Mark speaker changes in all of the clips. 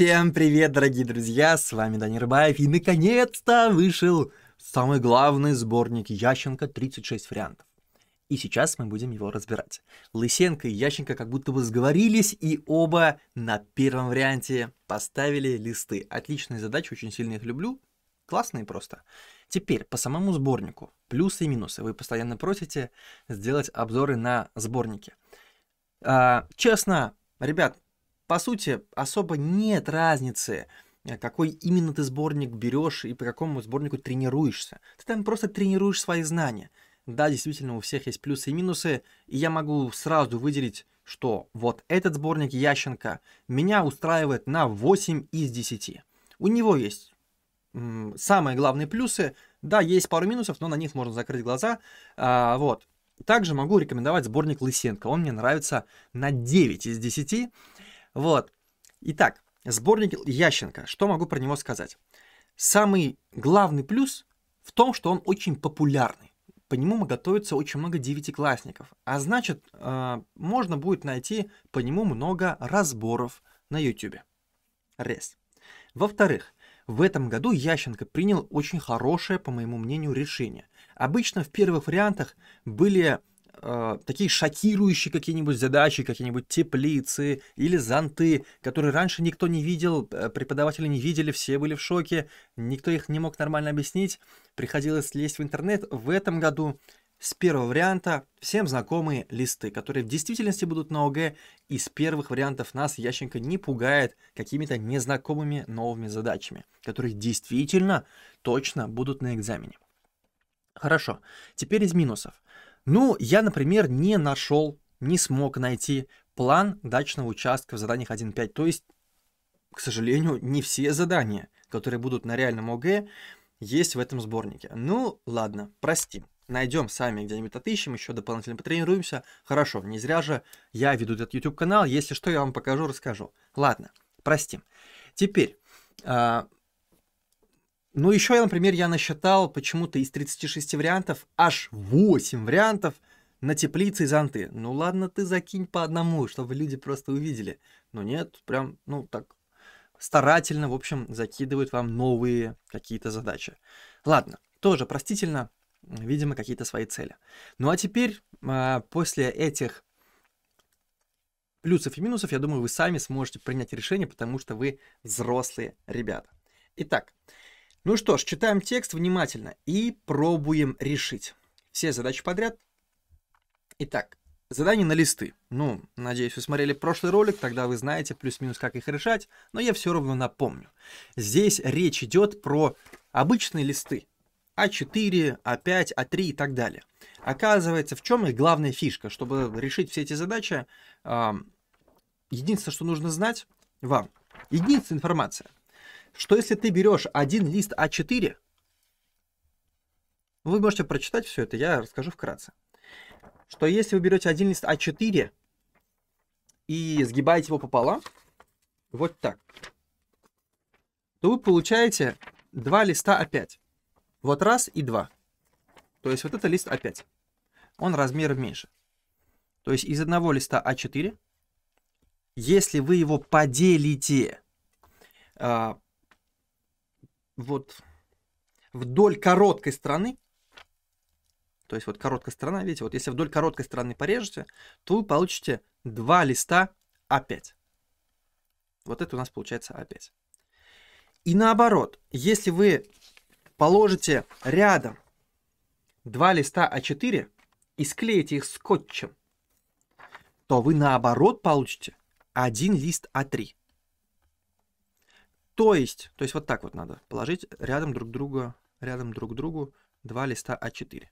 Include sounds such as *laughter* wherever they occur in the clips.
Speaker 1: Всем привет, дорогие друзья, с вами Данил Рыбаев, и наконец-то вышел самый главный сборник Ященко «36 вариантов». И сейчас мы будем его разбирать. Лысенко и Ященко как будто бы сговорились, и оба на первом варианте поставили листы. Отличные задачи, очень сильно их люблю, классные просто. Теперь по самому сборнику. Плюсы и минусы. Вы постоянно просите сделать обзоры на сборники. А, честно, ребят, по сути, особо нет разницы, э, какой именно ты сборник берешь и по какому сборнику тренируешься. Ты там просто тренируешь свои знания. Да, действительно, у всех есть плюсы и минусы, и я могу сразу выделить, что вот этот сборник Ященко меня устраивает на 8 из 10. У него есть самые главные плюсы, да, есть пару минусов, но на них можно закрыть глаза, а, вот. Также могу рекомендовать сборник Лысенко, он мне нравится на 9 из 10, вот. Итак, сборник Ященко. Что могу про него сказать? Самый главный плюс в том, что он очень популярный. По нему готовится очень много девятиклассников. А значит, э, можно будет найти по нему много разборов на YouTube. Рез. Во-вторых, в этом году Ященко принял очень хорошее, по моему мнению, решение. Обычно в первых вариантах были а, такие шокирующие какие-нибудь задачи, какие-нибудь теплицы или зонты, которые раньше никто не видел, э, преподаватели не видели, все были в шоке, никто их не мог нормально объяснить, приходилось лезть в интернет. В этом году с первого варианта всем знакомые листы, которые в действительности будут на ОГЭ, и с первых вариантов нас Ященко не пугает какими-то незнакомыми новыми задачами, которые действительно точно будут на экзамене. Хорошо, теперь из минусов. Ну, я, например, не нашел, не смог найти план дачного участка в заданиях 1.5. То есть, к сожалению, не все задания, которые будут на реальном ОГЭ, есть в этом сборнике. Ну, ладно, простим. Найдем сами где-нибудь отыщем, еще дополнительно потренируемся. Хорошо, не зря же я веду этот YouTube канал. Если что, я вам покажу, расскажу. Ладно, простим. Теперь, а, ну, еще я, например, я насчитал почему-то из 36 вариантов аж 8 вариантов на теплицы и зонты. Ну ладно, ты закинь по одному, чтобы люди просто увидели. Но нет, прям, ну так старательно, в общем, закидывают вам новые какие-то задачи. Ладно, тоже простительно, видимо, какие-то свои цели. Ну а теперь, а, после этих плюсов и минусов, я думаю, вы сами сможете принять решение, потому что вы взрослые ребята. Итак, ну что ж, читаем текст внимательно и пробуем решить все задачи подряд. Итак, задание на листы. Ну, надеюсь, вы смотрели прошлый ролик, тогда вы знаете плюс-минус, как их решать, но я все равно напомню. Здесь речь идет про обычные листы. А4, А5, А3 и так далее. Оказывается, в чем их главная фишка, чтобы решить все эти задачи? Единственное, что нужно знать вам, единственная информация – что если ты берешь один лист А4, вы можете прочитать все это, я расскажу вкратце, что если вы берете один лист А4 и сгибаете его пополам, вот так, то вы получаете два листа А5. Вот раз и два. То есть вот это лист А5. Он размером меньше. То есть из одного листа А4, если вы его поделите а, вот вдоль короткой стороны, то есть вот короткая сторона, видите, вот если вдоль короткой стороны порежете, то вы получите два листа А5. Вот это у нас получается А5. И наоборот, если вы положите рядом два листа А4 и склеите их скотчем, то вы наоборот получите один лист А3. То есть, то есть вот так вот надо положить рядом друг друга, рядом друг другу два листа А4.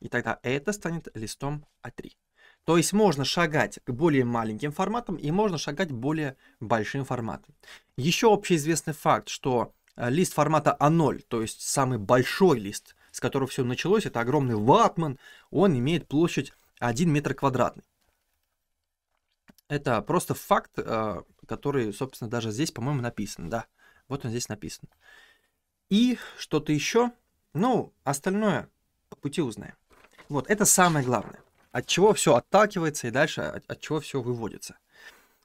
Speaker 1: И тогда это станет листом А3. То есть можно шагать к более маленьким форматам и можно шагать более большим форматам. Еще общеизвестный факт, что э, лист формата А0, то есть самый большой лист, с которого все началось, это огромный ватман, он имеет площадь 1 метр квадратный. Это просто факт, а, который, собственно, даже здесь, по-моему, написан, да. Вот он здесь написан. И что-то еще. Ну, остальное по пути узнаем. Вот, это самое главное. От чего все отталкивается и дальше от, от чего все выводится.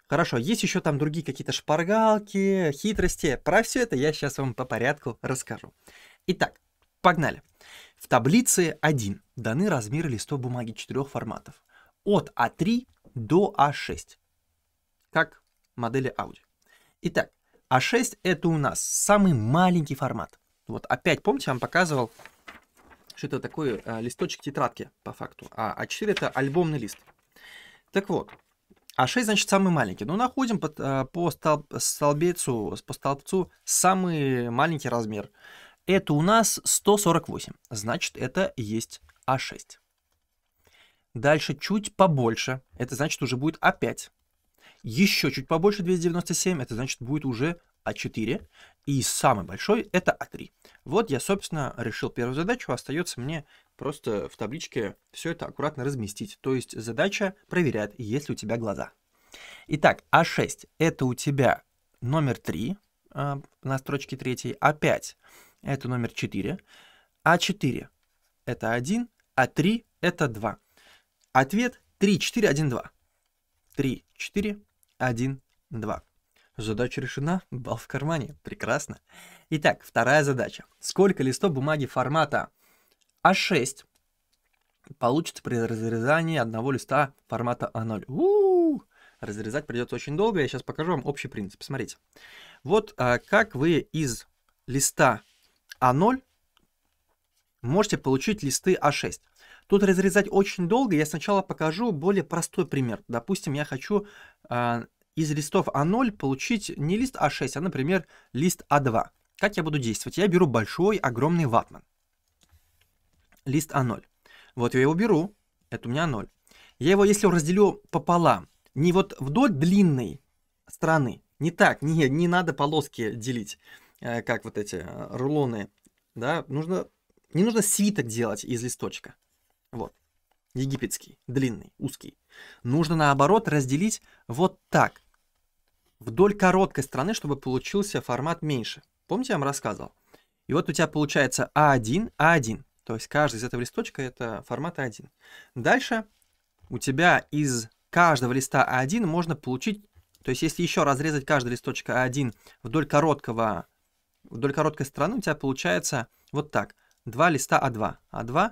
Speaker 1: Хорошо, есть еще там другие какие-то шпаргалки, хитрости. Про все это я сейчас вам по порядку расскажу. Итак, погнали. В таблице 1 даны размеры листов бумаги четырех форматов. От А3 до А6, как модели Audi. Итак, А6 это у нас самый маленький формат. Вот опять, помните, я вам показывал, что это такой а, листочек тетрадки по факту, а А4 это альбомный лист. Так вот, а6, значит, самый маленький. Ну, находим по, э, по столб, столбецу, по столбцу самый маленький размер. Это у нас 148. Значит, это есть А6. Дальше чуть побольше. Это значит уже будет А5. Еще чуть побольше 297. Это значит будет уже А4. И самый большой это А3. Вот я, собственно, решил первую задачу. Остается мне просто в табличке все это аккуратно разместить. То есть задача проверяет, есть ли у тебя глаза. Итак, А6 это у тебя номер 3 э, а, на строчке 3, А5 это номер 4, А4 это 1, А3 это 2. Ответ 3-4-1-2. 3-4-1-2. Задача решена, бал в кармане. Прекрасно. Итак, вторая задача. Сколько листов бумаги формата А6 получится при разрезании одного листа формата А0? У-у-у! Разрезать придется очень долго. Я сейчас покажу вам общий принцип. Смотрите. Вот а, как вы из листа А0 можете получить листы А6. Тут разрезать очень долго. Я сначала покажу более простой пример. Допустим, я хочу э, из листов А0 получить не лист А6, а, например, лист А2. Как я буду действовать? Я беру большой, огромный ватман. Лист А0. Вот я его беру. Это у меня А0. Я его, если разделю пополам, не вот вдоль длинной стороны, не так, не, не надо полоски делить, э, как вот эти э, рулоны, да, нужно, не нужно свиток делать из листочка египетский, длинный, узкий, нужно наоборот разделить вот так, вдоль короткой стороны, чтобы получился формат меньше. Помните, я вам рассказывал? И вот у тебя получается А1, А1. То есть каждый из этого листочка это формат А1. Дальше у тебя из каждого листа А1 можно получить, то есть если еще разрезать каждый листочек А1 вдоль короткого, вдоль короткой стороны, у тебя получается вот так. Два листа А2. А2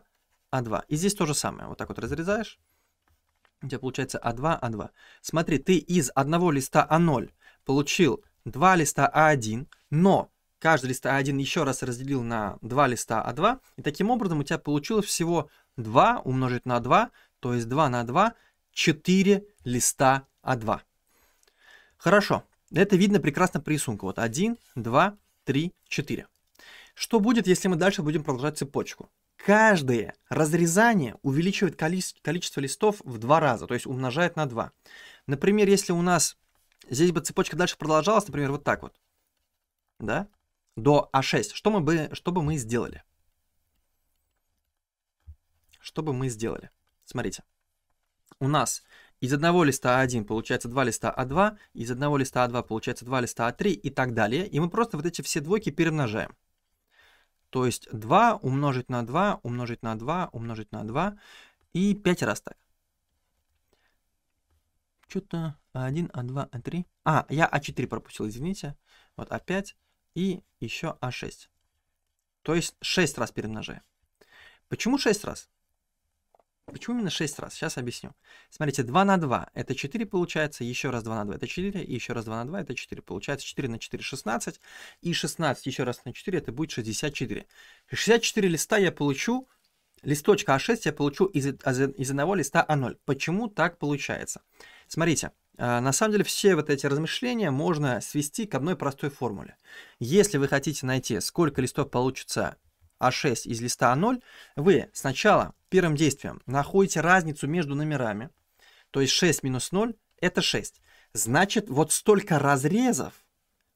Speaker 1: а2. И здесь то же самое. Вот так вот разрезаешь. У тебя получается А2, А2. Смотри, ты из одного листа А0 получил два листа А1, но каждый лист А1 еще раз разделил на два листа А2, и таким образом у тебя получилось всего 2 умножить на 2, то есть 2 на 2, 4 листа А2. Хорошо, это видно прекрасно по рисунку. Вот 1, 2, 3, 4. Что будет, если мы дальше будем продолжать цепочку? Каждое разрезание увеличивает количество листов в два раза, то есть умножает на 2. Например, если у нас здесь бы цепочка дальше продолжалась, например, вот так вот, да, до А6, что, мы бы, что бы мы сделали? Что бы мы сделали? Смотрите, у нас из одного листа А1 получается два листа А2, из одного листа А2 получается два листа А3 и так далее. И мы просто вот эти все двойки перемножаем. То есть 2 умножить на 2, умножить на 2, умножить на 2 и 5 раз так. Что-то А1, А2, А3. А, я А4 пропустил, извините. Вот А5 и еще А6. То есть 6 раз перемножаю. Почему 6 раз? Почему именно 6 раз? Сейчас объясню. Смотрите, 2 на 2 это 4 получается, еще раз 2 на 2 это 4, и еще раз 2 на 2 это 4. Получается 4 на 4 16, и 16 еще раз на 4 это будет 64. 64 листа я получу, листочка А6 я получу из, из одного листа А0. Почему так получается? Смотрите, э, на самом деле все вот эти размышления можно свести к одной простой формуле. Если вы хотите найти, сколько листов получится А6 из листа А0, вы сначала первым действием находите разницу между номерами, то есть 6 минус 0 – это 6. Значит, вот столько разрезов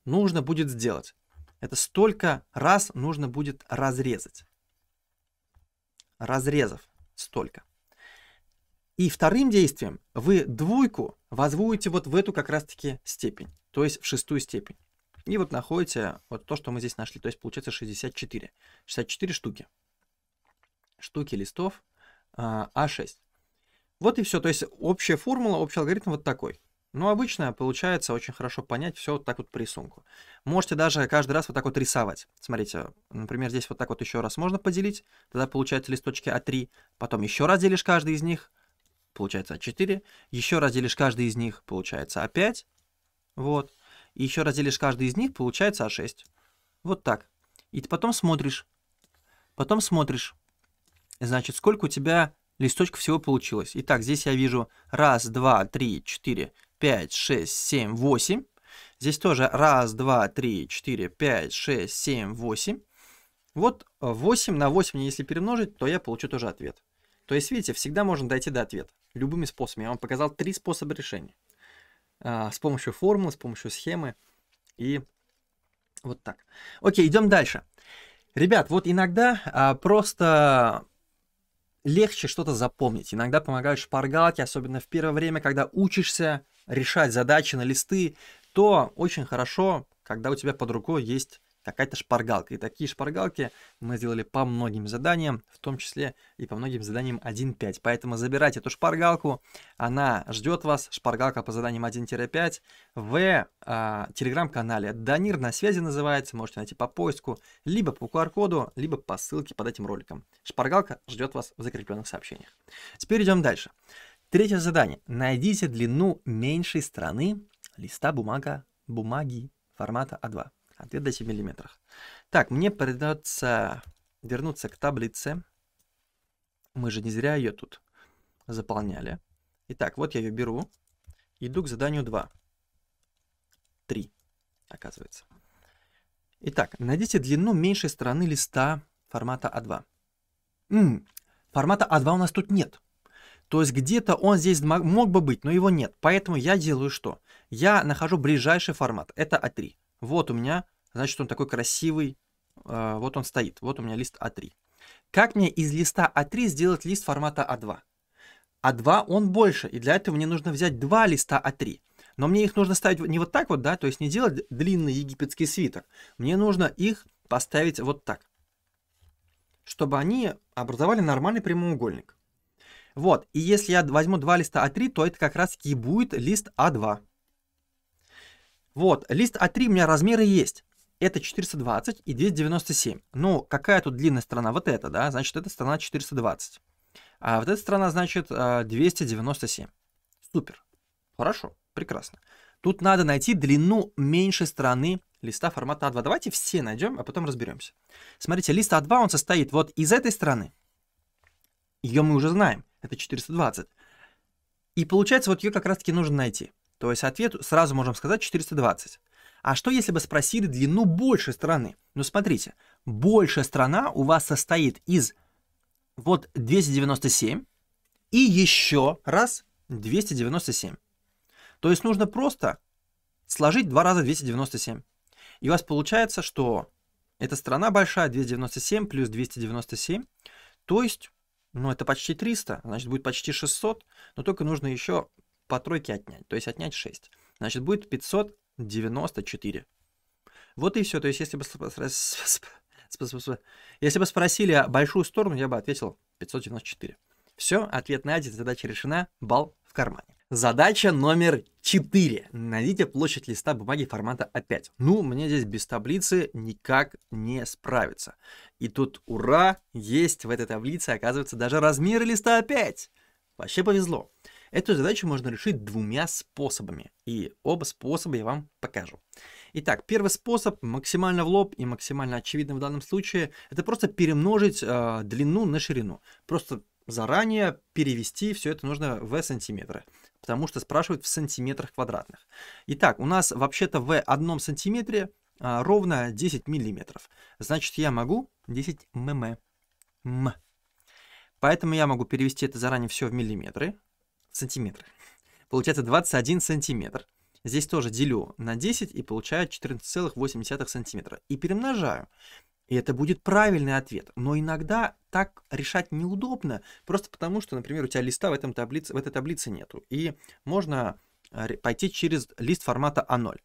Speaker 1: нужно будет сделать. Это столько раз нужно будет разрезать. Разрезов столько. И вторым действием вы двойку возводите вот в эту как раз-таки степень, то есть в шестую степень. И вот находите вот то, что мы здесь нашли, то есть получается 64. 64 штуки штуки листов А6. А вот и все. То есть общая формула, общий алгоритм вот такой. Но обычно получается очень хорошо понять все вот так вот по рисунку. Можете даже каждый раз вот так вот рисовать. Смотрите, например, здесь вот так вот еще раз можно поделить, тогда получается листочки А3, потом еще раз делишь каждый из них, получается А4, еще раз делишь каждый из них, получается А5, вот, и еще раз делишь каждый из них, получается А6. Вот так. И ты потом смотришь, потом смотришь, Значит, сколько у тебя листочков всего получилось? Итак, здесь я вижу 1, 2, 3, 4, 5, 6, 7, 8. Здесь тоже 1, 2, 3, 4, 5, 6, 7, 8. Вот 8 э, на 8, если перемножить, то я получу тоже ответ. То есть, видите, всегда можно дойти до ответа любыми способами. Я вам показал три способа решения. Э, с помощью формулы, с помощью схемы и вот так. Окей, идем дальше. Ребят, вот иногда а, просто легче что-то запомнить. Иногда помогают шпаргалки, особенно в первое время, когда учишься решать задачи на листы, то очень хорошо, когда у тебя под рукой есть какая-то шпаргалка. И такие шпаргалки мы сделали по многим заданиям, в том числе и по многим заданиям 1.5. Поэтому забирайте эту шпаргалку, она ждет вас, шпаргалка по заданиям 1-5 в э, телеграм-канале. Данир на связи называется, можете найти по поиску, либо по QR-коду, либо по ссылке под этим роликом. Шпаргалка ждет вас в закрепленных сообщениях. Теперь идем дальше. Третье задание. Найдите длину меньшей стороны листа бумага, бумаги формата А2. Ответ до 7 миллиметров. Так, мне придется вернуться к таблице. Мы же не зря ее тут заполняли. Итак, вот я ее беру. Иду к заданию 2. 3, оказывается. Итак, найдите длину меньшей стороны листа формата А2. М -м, формата А2 у нас тут нет. То есть где-то он здесь мог бы быть, но его нет. Поэтому я делаю что? Я нахожу ближайший формат. Это А3. Вот у меня, значит, он такой красивый, а, вот он стоит, вот у меня лист А3. Как мне из листа А3 сделать лист формата А2? А2 он больше, и для этого мне нужно взять два листа А3. Но мне их нужно ставить не вот так вот, да, то есть не делать длинный египетский свитер. Мне нужно их поставить вот так, чтобы они образовали нормальный прямоугольник. Вот, и если я возьму два листа А3, то это как раз и будет лист А2. Вот, лист А3 у меня размеры есть. Это 420 и 297. Ну, какая тут длинная сторона? Вот эта, да? Значит, эта сторона 420. А вот эта сторона, значит, 297. Э, Супер. Хорошо, прекрасно. Тут надо найти длину меньшей стороны листа формата А2. Давайте все найдем, а потом разберемся. Смотрите, лист А2, он состоит вот из этой стороны. Ее мы уже знаем, это 420. И получается, вот ее как раз-таки нужно найти. То есть ответ сразу можем сказать 420. А что если бы спросили длину большей стороны? Ну смотрите, большая сторона у вас состоит из вот 297 и еще раз 297. То есть нужно просто сложить два раза 297. И у вас получается, что эта сторона большая, 297 плюс 297, то есть, ну это почти 300, значит будет почти 600, но только нужно еще по тройке отнять, то есть отнять 6. Значит, будет 594. Вот и все. То есть, если бы, если бы спросили большую сторону, я бы ответил 594. Все, ответ найден, задача решена, бал в кармане. Задача номер 4. Найдите площадь листа бумаги формата А5. Ну, мне здесь без таблицы никак не справиться. И тут, ура, есть в этой таблице, оказывается, даже размеры листа А5. Вообще повезло. Эту задачу можно решить двумя способами, и оба способа я вам покажу. Итак, первый способ максимально в лоб и максимально очевидно в данном случае, это просто перемножить э, длину на ширину. Просто заранее перевести все это нужно в сантиметры, потому что спрашивают в сантиметрах квадратных. Итак, у нас вообще-то в одном сантиметре э, ровно 10 миллиметров. Значит, я могу 10 мм. М. Поэтому я могу перевести это заранее все в миллиметры сантиметров. Получается 21 сантиметр. Здесь тоже делю на 10 и получаю 14,8 сантиметра. И перемножаю. И это будет правильный ответ. Но иногда так решать неудобно, просто потому что, например, у тебя листа в, этом таблице, в этой таблице нету. И можно э, пойти через лист формата А0.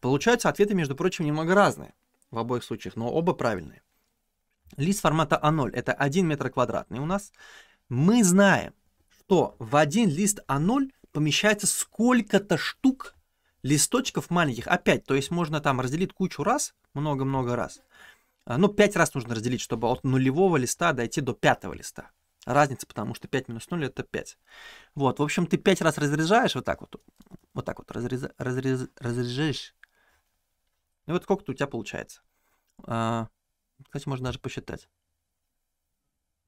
Speaker 1: Получаются ответы, между прочим, немного разные в обоих случаях, но оба правильные. Лист формата А0 это 1 метр квадратный у нас. Мы знаем, что в один лист А0 помещается сколько-то штук листочков маленьких. Опять, то есть можно там разделить кучу раз, много-много раз. А, ну, пять раз нужно разделить, чтобы от нулевого листа дойти до пятого листа. Разница, потому что 5 минус 0 это 5. Вот, в общем, ты 5 раз разряжаешь вот так вот. Вот так вот разрез, разрез, разряжаешь. И вот сколько-то у тебя получается. А, кстати, можно даже посчитать.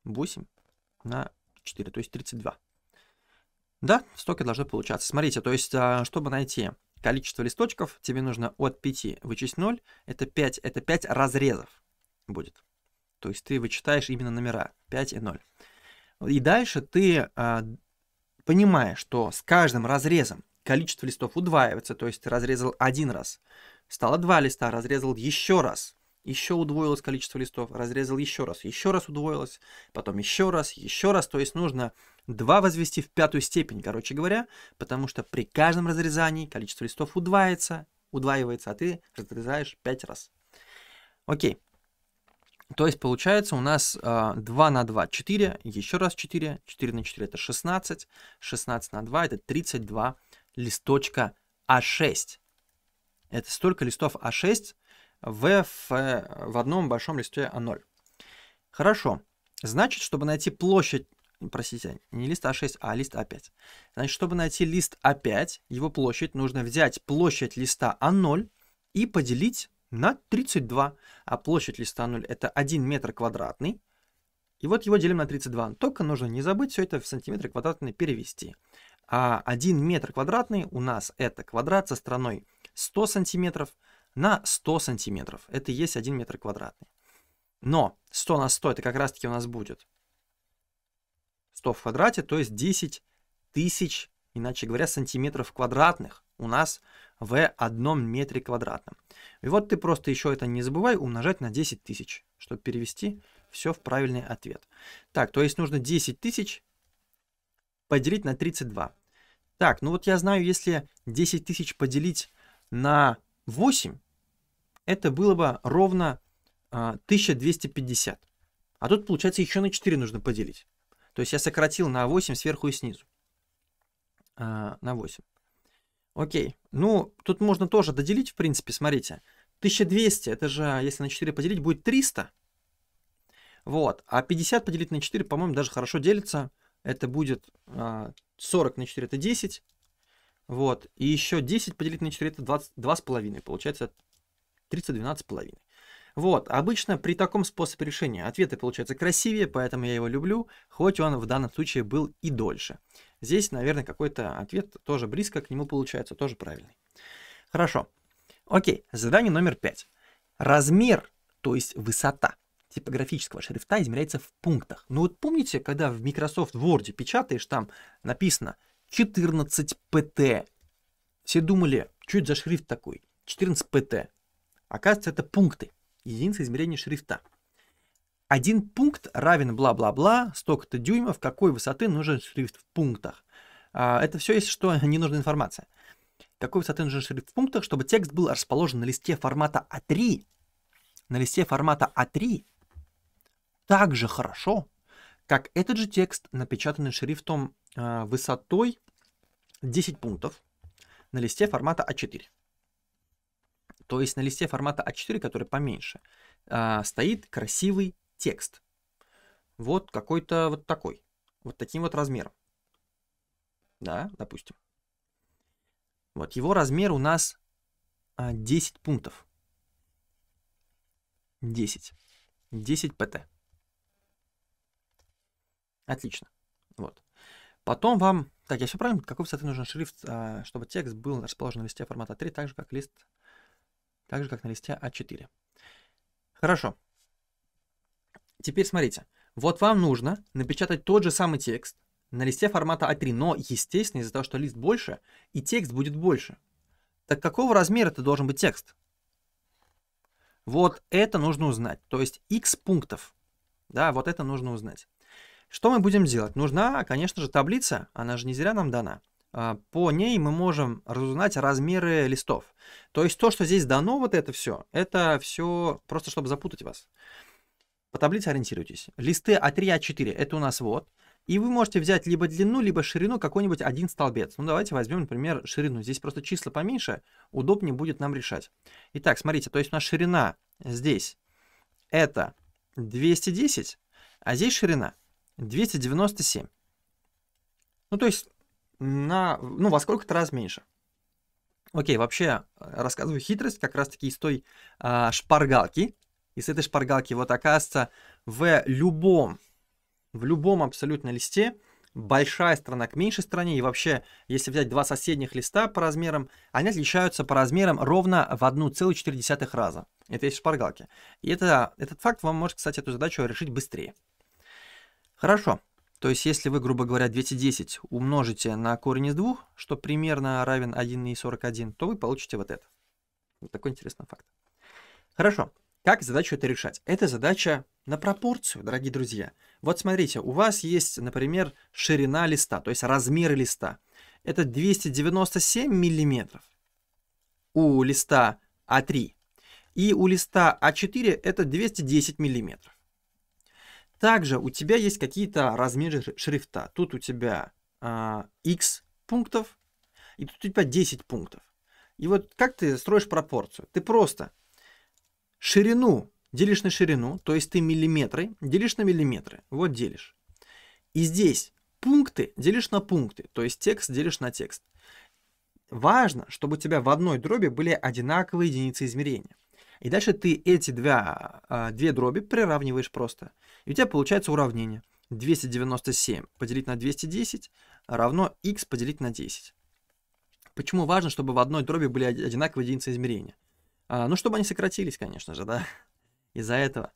Speaker 1: 8 на 4, то есть 32. Да, столько должно получаться. Смотрите, то есть, а, чтобы найти количество листочков, тебе нужно от 5 вычесть 0, это 5, это 5 разрезов будет. То есть ты вычитаешь именно номера 5 и 0. И дальше ты а, понимаешь, что с каждым разрезом количество листов удваивается, то есть ты разрезал один раз, стало два листа, разрезал еще раз, еще удвоилось количество листов, разрезал еще раз, еще раз удвоилось, потом еще раз, еще раз, то есть нужно 2 возвести в пятую степень, короче говоря, потому что при каждом разрезании количество листов удваивается, удваивается, а ты разрезаешь 5 раз. Окей. То есть получается у нас э, а, 2 на 2 4, еще раз 4, 4 на 4 это 16, 16 на 2 это 32 листочка А6. Это столько листов А6 v в, в одном большом листе А0. Хорошо. Значит, чтобы найти площадь, простите, не лист А6, а лист А5. Значит, чтобы найти лист А5, его площадь, нужно взять площадь листа А0 и поделить на 32. А площадь листа а 0 это 1 метр квадратный. И вот его делим на 32. Только нужно не забыть все это в сантиметры квадратные перевести. А 1 метр квадратный у нас это квадрат со стороной 100 сантиметров – на 100 сантиметров. Это и есть 1 метр квадратный. Но 100 на 100 это как раз таки у нас будет 100 в квадрате, то есть 10 тысяч, иначе говоря, сантиметров квадратных у нас в одном метре квадратном. И вот ты просто еще это не забывай умножать на 10 тысяч, чтобы перевести все в правильный ответ. Так, то есть нужно 10 тысяч поделить на 32. Так, ну вот я знаю, если 10 тысяч поделить на 8, это было бы ровно 1250. А, а тут, получается, еще на 4 нужно поделить. То есть я сократил на 8 сверху и снизу. А, на 8. Окей. Ну, тут можно тоже доделить, в принципе, смотрите. 1200, это же, если на 4 поделить, будет 300. Вот. А 50 поделить на 4, по-моему, даже хорошо делится. Это будет а, 40 на 4, это 10. Вот. И еще 10 поделить на 4, это 22,5. Получается, 312,5. Вот, обычно при таком способе решения ответы получаются красивее, поэтому я его люблю, хоть он в данном случае был и дольше. Здесь, наверное, какой-то ответ тоже близко к нему получается, тоже правильный. Хорошо. Окей, задание номер пять. Размер, то есть высота типографического шрифта измеряется в пунктах. Ну вот помните, когда в Microsoft Word печатаешь, там написано 14 пт. Все думали, что это за шрифт такой? 14 пт. Оказывается, это пункты, единицы измерения шрифта. Один пункт равен бла-бла-бла, столько-то дюймов, какой высоты нужен шрифт в пунктах. А, это все, если что, *laughs* ненужная информация. Какой высоты нужен шрифт в пунктах, чтобы текст был расположен на листе формата А3, на листе формата А3 так же хорошо, как этот же текст, напечатанный шрифтом а, высотой 10 пунктов на листе формата А4 то есть на листе формата А4, который поменьше, а, стоит красивый текст. Вот какой-то вот такой. Вот таким вот размером. Да, допустим. Вот его размер у нас 10 а, пунктов. 10. 10 ПТ. Отлично. Вот. Потом вам... Так, я все правильно? Какой высоты нужен шрифт, а, чтобы текст был расположен на листе формата 3, так же, как лист так же, как на листе А4. Хорошо. Теперь смотрите. Вот вам нужно напечатать тот же самый текст на листе формата А3, но, естественно, из-за того, что лист больше, и текст будет больше. Так какого размера это должен быть текст? Вот это нужно узнать. То есть x пунктов. Да, вот это нужно узнать. Что мы будем делать? Нужна, конечно же, таблица, она же не зря нам дана. А, по ней мы можем разузнать размеры листов. То есть то, что здесь дано, вот это все, это все просто, чтобы запутать вас. По таблице ориентируйтесь. Листы А3, А4 – это у нас вот. И вы можете взять либо длину, либо ширину какой-нибудь один столбец. Ну, давайте возьмем, например, ширину. Здесь просто числа поменьше, удобнее будет нам решать. Итак, смотрите, то есть у нас ширина здесь – это 210, а здесь ширина 297. Ну, то есть на, ну, во сколько-то раз меньше. Окей, вообще э, рассказываю хитрость как раз-таки из той а, шпаргалки. Из этой шпаргалки вот оказывается в любом, в любом абсолютно листе большая страна к меньшей стране. И вообще, если взять два соседних листа по размерам, они отличаются по размерам ровно в 1,4 раза. Это из шпаргалки. И это, этот факт вам может, кстати, эту задачу решить быстрее. Хорошо. То есть, если вы, грубо говоря, 210 умножите на корень из 2, что примерно равен 1,41, то вы получите вот это. Вот такой интересный факт. Хорошо. Как задачу это решать? Это задача на пропорцию, дорогие друзья. Вот смотрите, у вас есть, например, ширина листа, то есть размер листа. Это 297 миллиметров у листа А3. И у листа А4 это 210 миллиметров. Также у тебя есть какие-то размеры шрифта. Тут у тебя э, а, X пунктов, и тут у тебя 10 пунктов. И вот как ты строишь пропорцию? Ты просто ширину делишь на ширину, то есть ты миллиметры делишь на миллиметры. Вот делишь. И здесь пункты делишь на пункты, то есть текст делишь на текст. Важно, чтобы у тебя в одной дроби были одинаковые единицы измерения. И дальше ты эти два, а, две дроби приравниваешь просто. И у тебя получается уравнение. 297 поделить на 210 равно x поделить на 10. Почему важно, чтобы в одной дроби были одинаковые единицы измерения? А, ну, чтобы они сократились, конечно же, да, *laughs* из-за этого.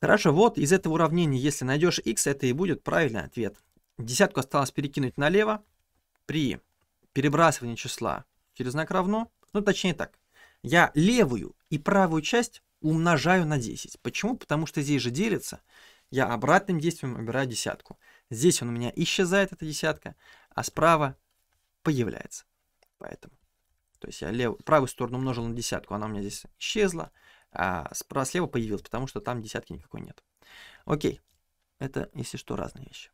Speaker 1: Хорошо, вот из этого уравнения, если найдешь x, это и будет правильный ответ. Десятку осталось перекинуть налево при перебрасывании числа через знак равно. Ну, точнее так, я левую и правую часть умножаю на 10. Почему? Потому что здесь же делится. Я обратным действием убираю десятку. Здесь он у меня исчезает, эта десятка, а справа появляется. Поэтому. То есть я лев... правую сторону умножил на десятку, она у меня здесь исчезла, а справа слева появилась, потому что там десятки никакой нет. Окей. Это, если что, разные вещи.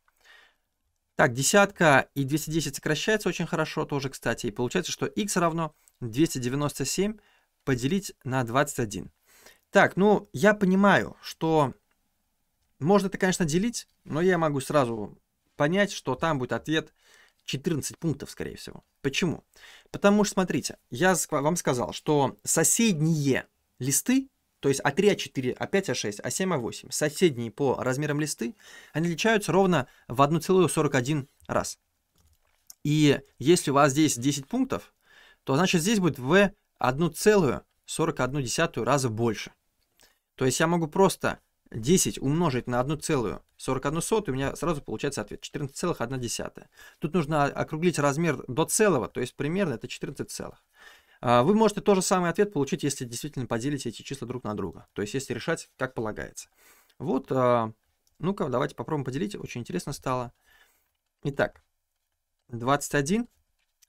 Speaker 1: Так, десятка и 210 сокращается очень хорошо тоже, кстати. И получается, что x равно 297 поделить на 21. Так, ну, я понимаю, что можно это, конечно, делить, но я могу сразу понять, что там будет ответ 14 пунктов, скорее всего. Почему? Потому что, смотрите, я вам сказал, что соседние листы, то есть А3, А4, А5, А6, А7, А8, соседние по размерам листы, они отличаются ровно в 1,41 раз. И если у вас здесь 10 пунктов, то значит здесь будет в 1,41 раза больше. То есть я могу просто 10 умножить на целую сотую, у меня сразу получается ответ 14,1. Тут нужно округлить размер до целого, то есть примерно это 14 целых. А, вы можете тот же самый ответ получить, если действительно поделите эти числа друг на друга. То есть если решать, как полагается. Вот, а, ну-ка, давайте попробуем поделить, очень интересно стало. Итак, 21,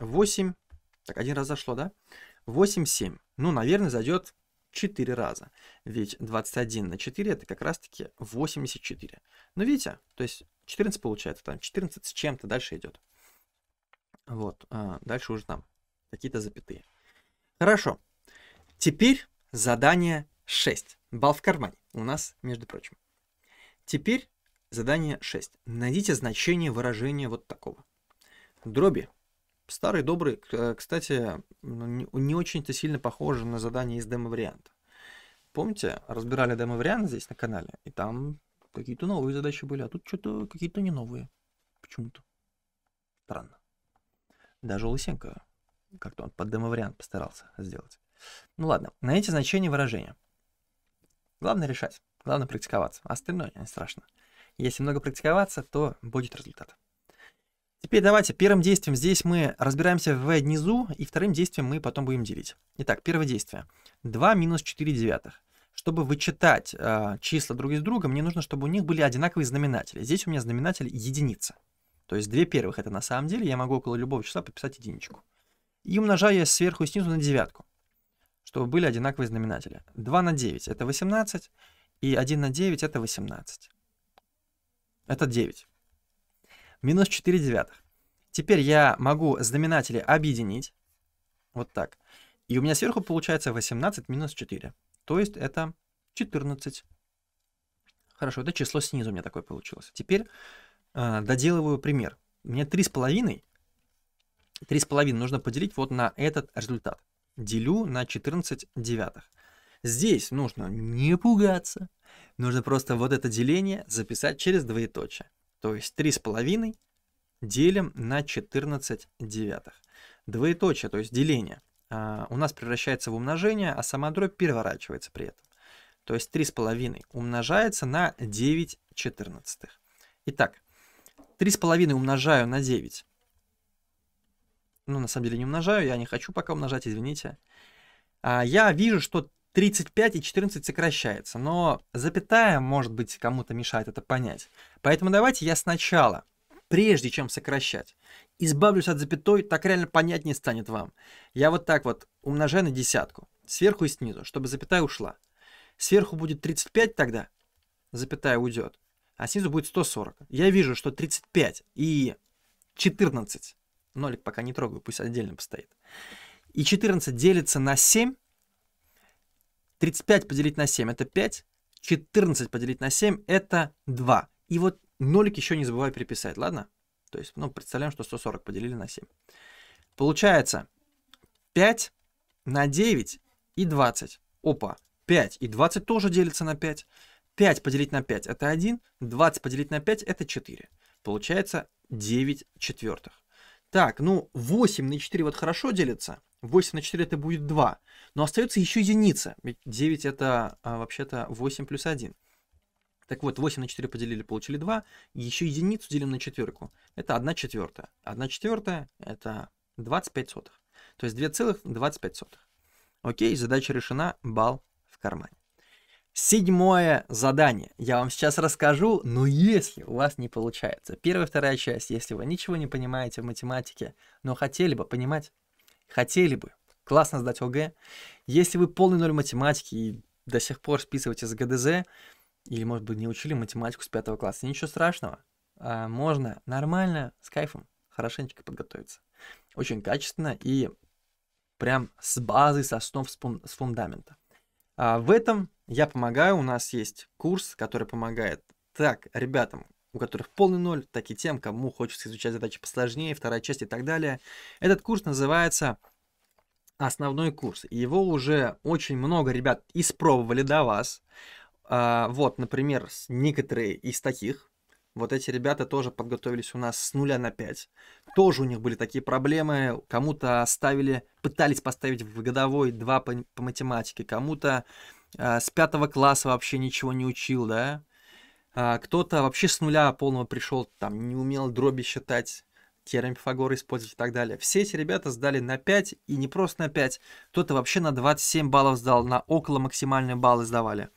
Speaker 1: 8, так, один раз зашло, да? 8, 7. Ну, наверное, зайдет 4 раза. Ведь 21 на 4 это как раз-таки 84. Но ну, видите, то есть 14 получается, там 14 с чем-то дальше идет. Вот, а дальше уже там какие-то запятые. Хорошо. Теперь задание 6. Бал в кармане у нас, между прочим. Теперь задание 6. Найдите значение выражения вот такого. Дроби Старый добрый, кстати, ну, не очень-то сильно похоже на задание из демо-варианта. Помните, разбирали демо-вариант здесь на канале, и там какие-то новые задачи были, а тут что-то какие-то не новые. Почему-то. Странно. Даже у Лысенко как-то он под демо-вариант постарался сделать. Ну ладно, на эти значения выражения. Главное решать, главное практиковаться. А остальное не страшно. Если много практиковаться, то будет результат. Теперь давайте первым действием здесь мы разбираемся в низу, и вторым действием мы потом будем делить. Итак, первое действие. 2 минус 4 девятых. Чтобы вычитать э, числа друг из друга, мне нужно, чтобы у них были одинаковые знаменатели. Здесь у меня знаменатель единица. То есть 2 первых это на самом деле, я могу около любого числа подписать единичку. И умножаю я сверху и снизу на девятку, чтобы были одинаковые знаменатели. 2 на 9 это 18, и 1 на 9 это 18. Это 9 минус 4 девятых. Теперь я могу знаменатели объединить. Вот так. И у меня сверху получается 18 минус 4. То есть это 14. Хорошо, это число снизу у меня такое получилось. Теперь э, доделываю пример. Мне 3,5. 3,5 нужно поделить вот на этот результат. Делю на 14 девятых. Здесь нужно не пугаться. Нужно просто вот это деление записать через двоеточие. То есть 3,5 делим на 14 девятых. Двоеточие, то есть деление, а, у нас превращается в умножение, а сама дробь переворачивается при этом. То есть 3,5 умножается на 9 четырнадцатых. Итак, 3,5 умножаю на 9. Ну, на самом деле не умножаю, я не хочу пока умножать, извините. А я вижу, что 35 и 14 сокращается, но запятая может быть кому-то мешает это понять. Поэтому давайте я сначала, прежде чем сокращать, избавлюсь от запятой, так реально понятнее станет вам. Я вот так вот умножаю на десятку, сверху и снизу, чтобы запятая ушла. Сверху будет 35 тогда, запятая уйдет, а снизу будет 140. Я вижу, что 35 и 14, нолик пока не трогаю, пусть отдельно постоит, и 14 делится на 7, 35 поделить на 7 это 5, 14 поделить на 7 это 2. И вот нолик еще не забывай переписать, ладно? То есть, ну, представляем, что 140 поделили на 7. Получается 5 на 9 и 20. Опа, 5 и 20 тоже делится на 5. 5 поделить на 5 это 1, 20 поделить на 5 это 4. Получается 9 четвертых. Так, ну 8 на 4 вот хорошо делится, 8 на 4 это будет 2. Но остается еще единица, ведь 9 это а, вообще-то 8 плюс 1. Так вот, 8 на 4 поделили, получили 2. Еще единицу делим на четверку. Это 1 четвертая. 1 четвертая это 25 сотых. То есть 2,25 сотых. Окей, задача решена, балл в кармане. Седьмое задание. Я вам сейчас расскажу, но если у вас не получается. Первая, вторая часть, если вы ничего не понимаете в математике, но хотели бы понимать, хотели бы классно сдать ОГЭ, если вы полный ноль математики и до сих пор списываете с ГДЗ, или, может быть, не учили математику с пятого класса, ничего страшного, а, можно нормально, с кайфом, хорошенечко подготовиться. Очень качественно и прям с базы, со основ, с фундамента. А в этом я помогаю, у нас есть курс, который помогает. Так, ребятам, у которых полный ноль, так и тем, кому хочется изучать задачи посложнее, вторая часть и так далее. Этот курс называется основной курс. его уже очень много ребят испробовали до вас. А, вот, например, некоторые из таких. Вот эти ребята тоже подготовились у нас с нуля на 5. Тоже у них были такие проблемы. Кому-то ставили, пытались поставить в годовой 2 по, по математике, кому-то а, с пятого класса вообще ничего не учил, да, а, кто-то вообще с нуля полного пришел, там, не умел дроби считать, теорем Пифагора использовать и так далее. Все эти ребята сдали на 5, и не просто на 5, кто-то вообще на 27 баллов сдал, на около максимальные баллы сдавали.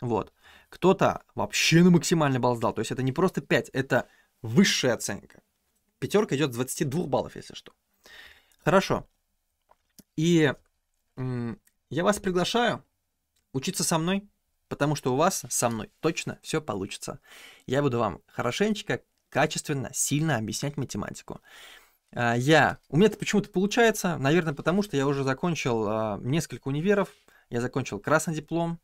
Speaker 1: Вот. Кто-то вообще на максимальный балл сдал. То есть это не просто 5, это высшая оценка. Пятерка идет с 22 баллов, если что. Хорошо. И я вас приглашаю учиться со мной потому что у вас со мной точно все получится. Я буду вам хорошенечко, качественно, сильно объяснять математику. А, я, у меня это почему-то получается, наверное, потому что я уже закончил а, несколько универов, я закончил красный диплом,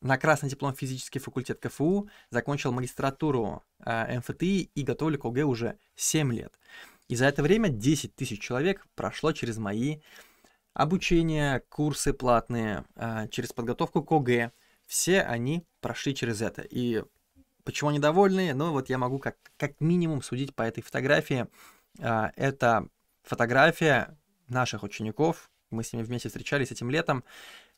Speaker 1: на красный диплом физический факультет КФУ, закончил магистратуру а, МФТИ и готовлю к ОГЭ уже 7 лет. И за это время 10 тысяч человек прошло через мои обучения, курсы платные, через подготовку к ОГЭ, все они прошли через это. И почему они довольны? Ну, вот я могу как, как минимум судить по этой фотографии. А, это фотография наших учеников. Мы с ними вместе встречались этим летом.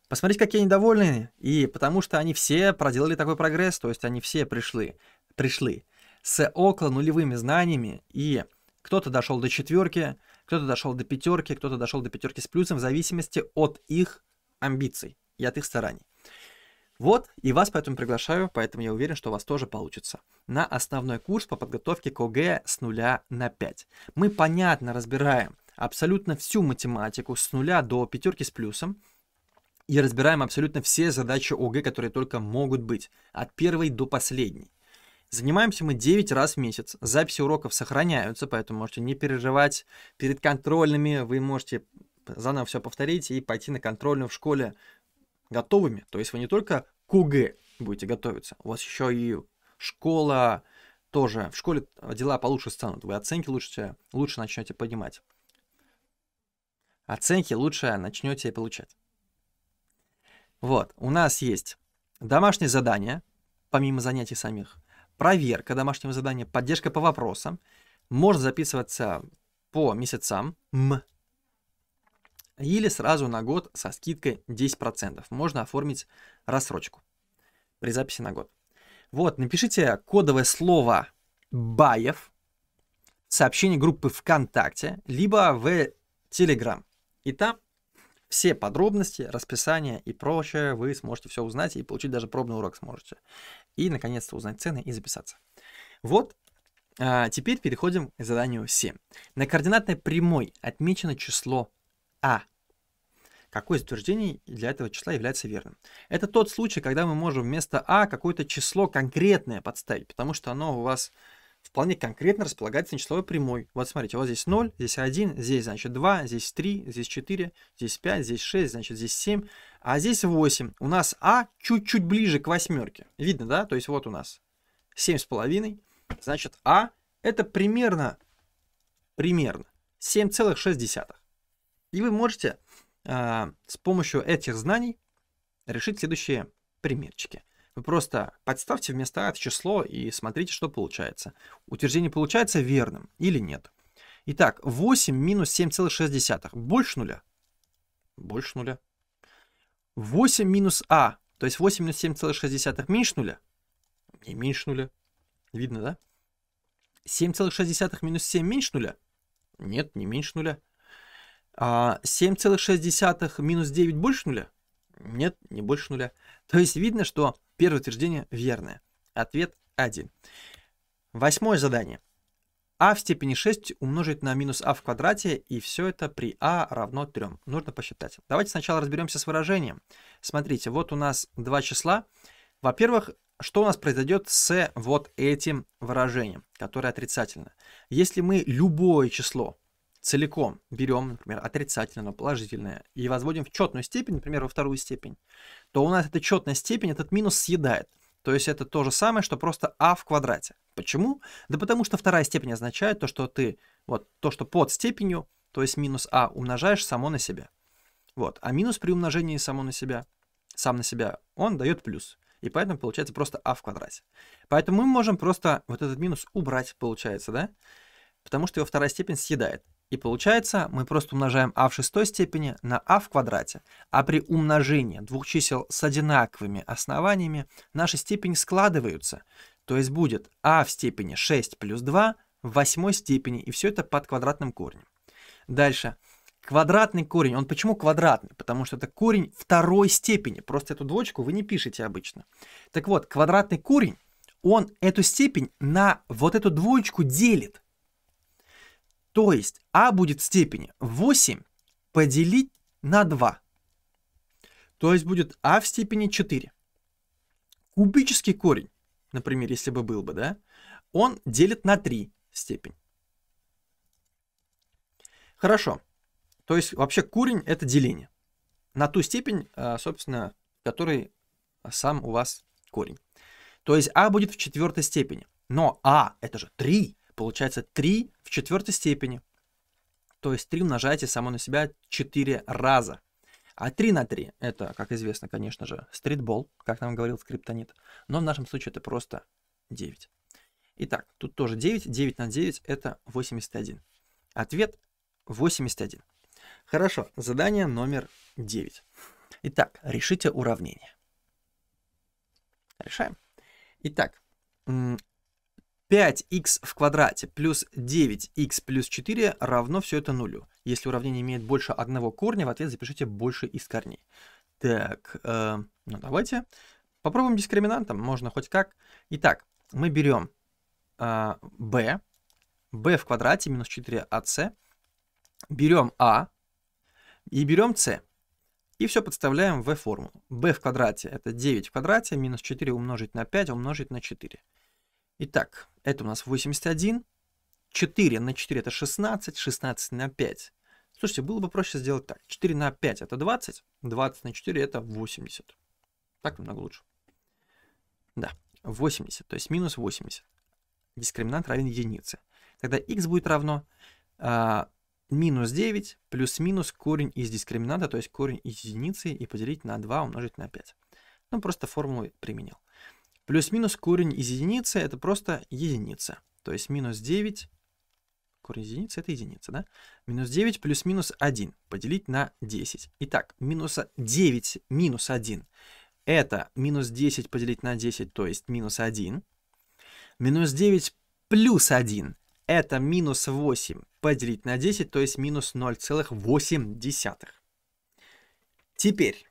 Speaker 1: Посмотрите, какие они довольны. И потому что они все проделали такой прогресс, то есть они все пришли, пришли с около нулевыми знаниями, и кто-то дошел до четверки, кто-то дошел до пятерки, кто-то дошел до пятерки с плюсом, в зависимости от их амбиций и от их стараний. Вот, и вас поэтому приглашаю, поэтому я уверен, что у вас тоже получится. На основной курс по подготовке к ОГЭ с нуля на 5. Мы понятно разбираем абсолютно всю математику с нуля до пятерки с плюсом, и разбираем абсолютно все задачи ОГЭ, которые только могут быть, от первой до последней. Занимаемся мы 9 раз в месяц. Записи уроков сохраняются, поэтому можете не переживать. Перед контрольными вы можете заново все повторить и пойти на контрольную в школе готовыми. То есть вы не только к УГ будете готовиться, у вас еще и школа тоже. В школе дела получше станут, вы оценки лучше, лучше начнете понимать. Оценки лучше начнете получать. Вот, у нас есть домашние задания, помимо занятий самих, проверка домашнего задания, поддержка по вопросам. Можно записываться по месяцам, м, или сразу на год со скидкой 10%. Можно оформить рассрочку при записи на год. Вот, напишите кодовое слово «Баев» в сообщении группы ВКонтакте, либо в Телеграм. И там все подробности, расписание и прочее вы сможете все узнать и получить даже пробный урок сможете. И, наконец-то, узнать цены и записаться. Вот, а теперь переходим к заданию 7. На координатной прямой отмечено число а. Какое из утверждений для этого числа является верным? Это тот случай, когда мы можем вместо А какое-то число конкретное подставить, потому что оно у вас вполне конкретно располагается на числовой прямой. Вот смотрите, вот здесь 0, здесь 1, здесь, значит, 2, здесь 3, здесь 4, здесь 5, здесь 6, значит, здесь 7, а здесь 8. У нас А чуть-чуть ближе к восьмерке. Видно, да? То есть вот у нас 7,5, значит, А это примерно, примерно 7,6. И вы можете а, с помощью этих знаний решить следующие примерчики. Вы просто подставьте вместо «а» это число и смотрите, что получается. Утверждение получается верным или нет. Итак, 8 минус 7,6 больше нуля? Больше нуля. 8 минус а, то есть 8 минус 7,6 меньше нуля? И меньше нуля. Видно, да? 7,6 минус 7 меньше нуля? Нет, не меньше нуля. А 7,6 минус 9 больше нуля? Нет, не больше нуля. То есть видно, что первое утверждение верное. Ответ 1. Восьмое задание. а в степени 6 умножить на минус а в квадрате, и все это при а равно 3. Нужно посчитать. Давайте сначала разберемся с выражением. Смотрите, вот у нас два числа. Во-первых, что у нас произойдет с вот этим выражением, которое отрицательно? Если мы любое число целиком берем, например, отрицательное, положительное, и возводим в четную степень, например, во вторую степень, то у нас эта четная степень этот минус съедает. То есть это то же самое, что просто а в квадрате. Почему? Да потому что вторая степень означает то, что ты, вот то, что под степенью, то есть минус а, умножаешь само на себя. Вот. А минус при умножении само на себя, сам на себя, он дает плюс. И поэтому получается просто а в квадрате. Поэтому мы можем просто вот этот минус убрать, получается, да? Потому что его вторая степень съедает. И получается, мы просто умножаем а в шестой степени на а в квадрате. А при умножении двух чисел с одинаковыми основаниями наши степени складываются. То есть будет а в степени 6 плюс 2 в восьмой степени. И все это под квадратным корнем. Дальше. Квадратный корень. Он почему квадратный? Потому что это корень второй степени. Просто эту двочку вы не пишете обычно. Так вот, квадратный корень, он эту степень на вот эту двоечку делит. То есть а будет в степени 8 поделить на 2. То есть будет а в степени 4. Кубический корень, например, если бы был бы, да, он делит на 3 степень. Хорошо. То есть вообще корень это деление на ту степень, а, собственно, в которой сам у вас корень. То есть а будет в четвертой степени. Но а это же 3 получается 3 в четвертой степени. То есть 3 умножаете само на себя 4 раза. А 3 на 3 это, как известно, конечно же, стритбол, как нам говорил скриптонит. Но в нашем случае это просто 9. Итак, тут тоже 9. 9 на 9 это 81. Ответ 81. Хорошо, задание номер 9. Итак, решите уравнение. Решаем. Итак, 5 x в квадрате плюс 9 x плюс 4 равно все это нулю. Если уравнение имеет больше одного корня, в ответ запишите больше из корней. Так, э, ну давайте попробуем дискриминантом, можно хоть как. Итак, мы берем э, b, b в квадрате минус 4ac, берем a а и берем c. И все подставляем в форму. b в квадрате это 9 в квадрате минус 4 умножить на 5 умножить на 4. Итак, это у нас 81. 4 на 4 это 16, 16 на 5. Слушайте, было бы проще сделать так. 4 на 5 это 20, 20 на 4 это 80. Так намного лучше. Да, 80, то есть минус 80. Дискриминант равен единице. Тогда x будет равно а, минус 9 плюс минус корень из дискриминанта, то есть корень из единицы, и поделить на 2 умножить на 5. Ну, просто формулу применил. Плюс-минус корень из единицы – это просто единица. То есть минус 9, корень из единицы – это единица, да? Минус 9 плюс минус 1 поделить на 10. Итак, минус 9 минус 1 – это минус 10 поделить на 10, то есть минус 1. Минус 9 плюс 1 – это минус 8 поделить на 10, то есть минус 0,8. Теперь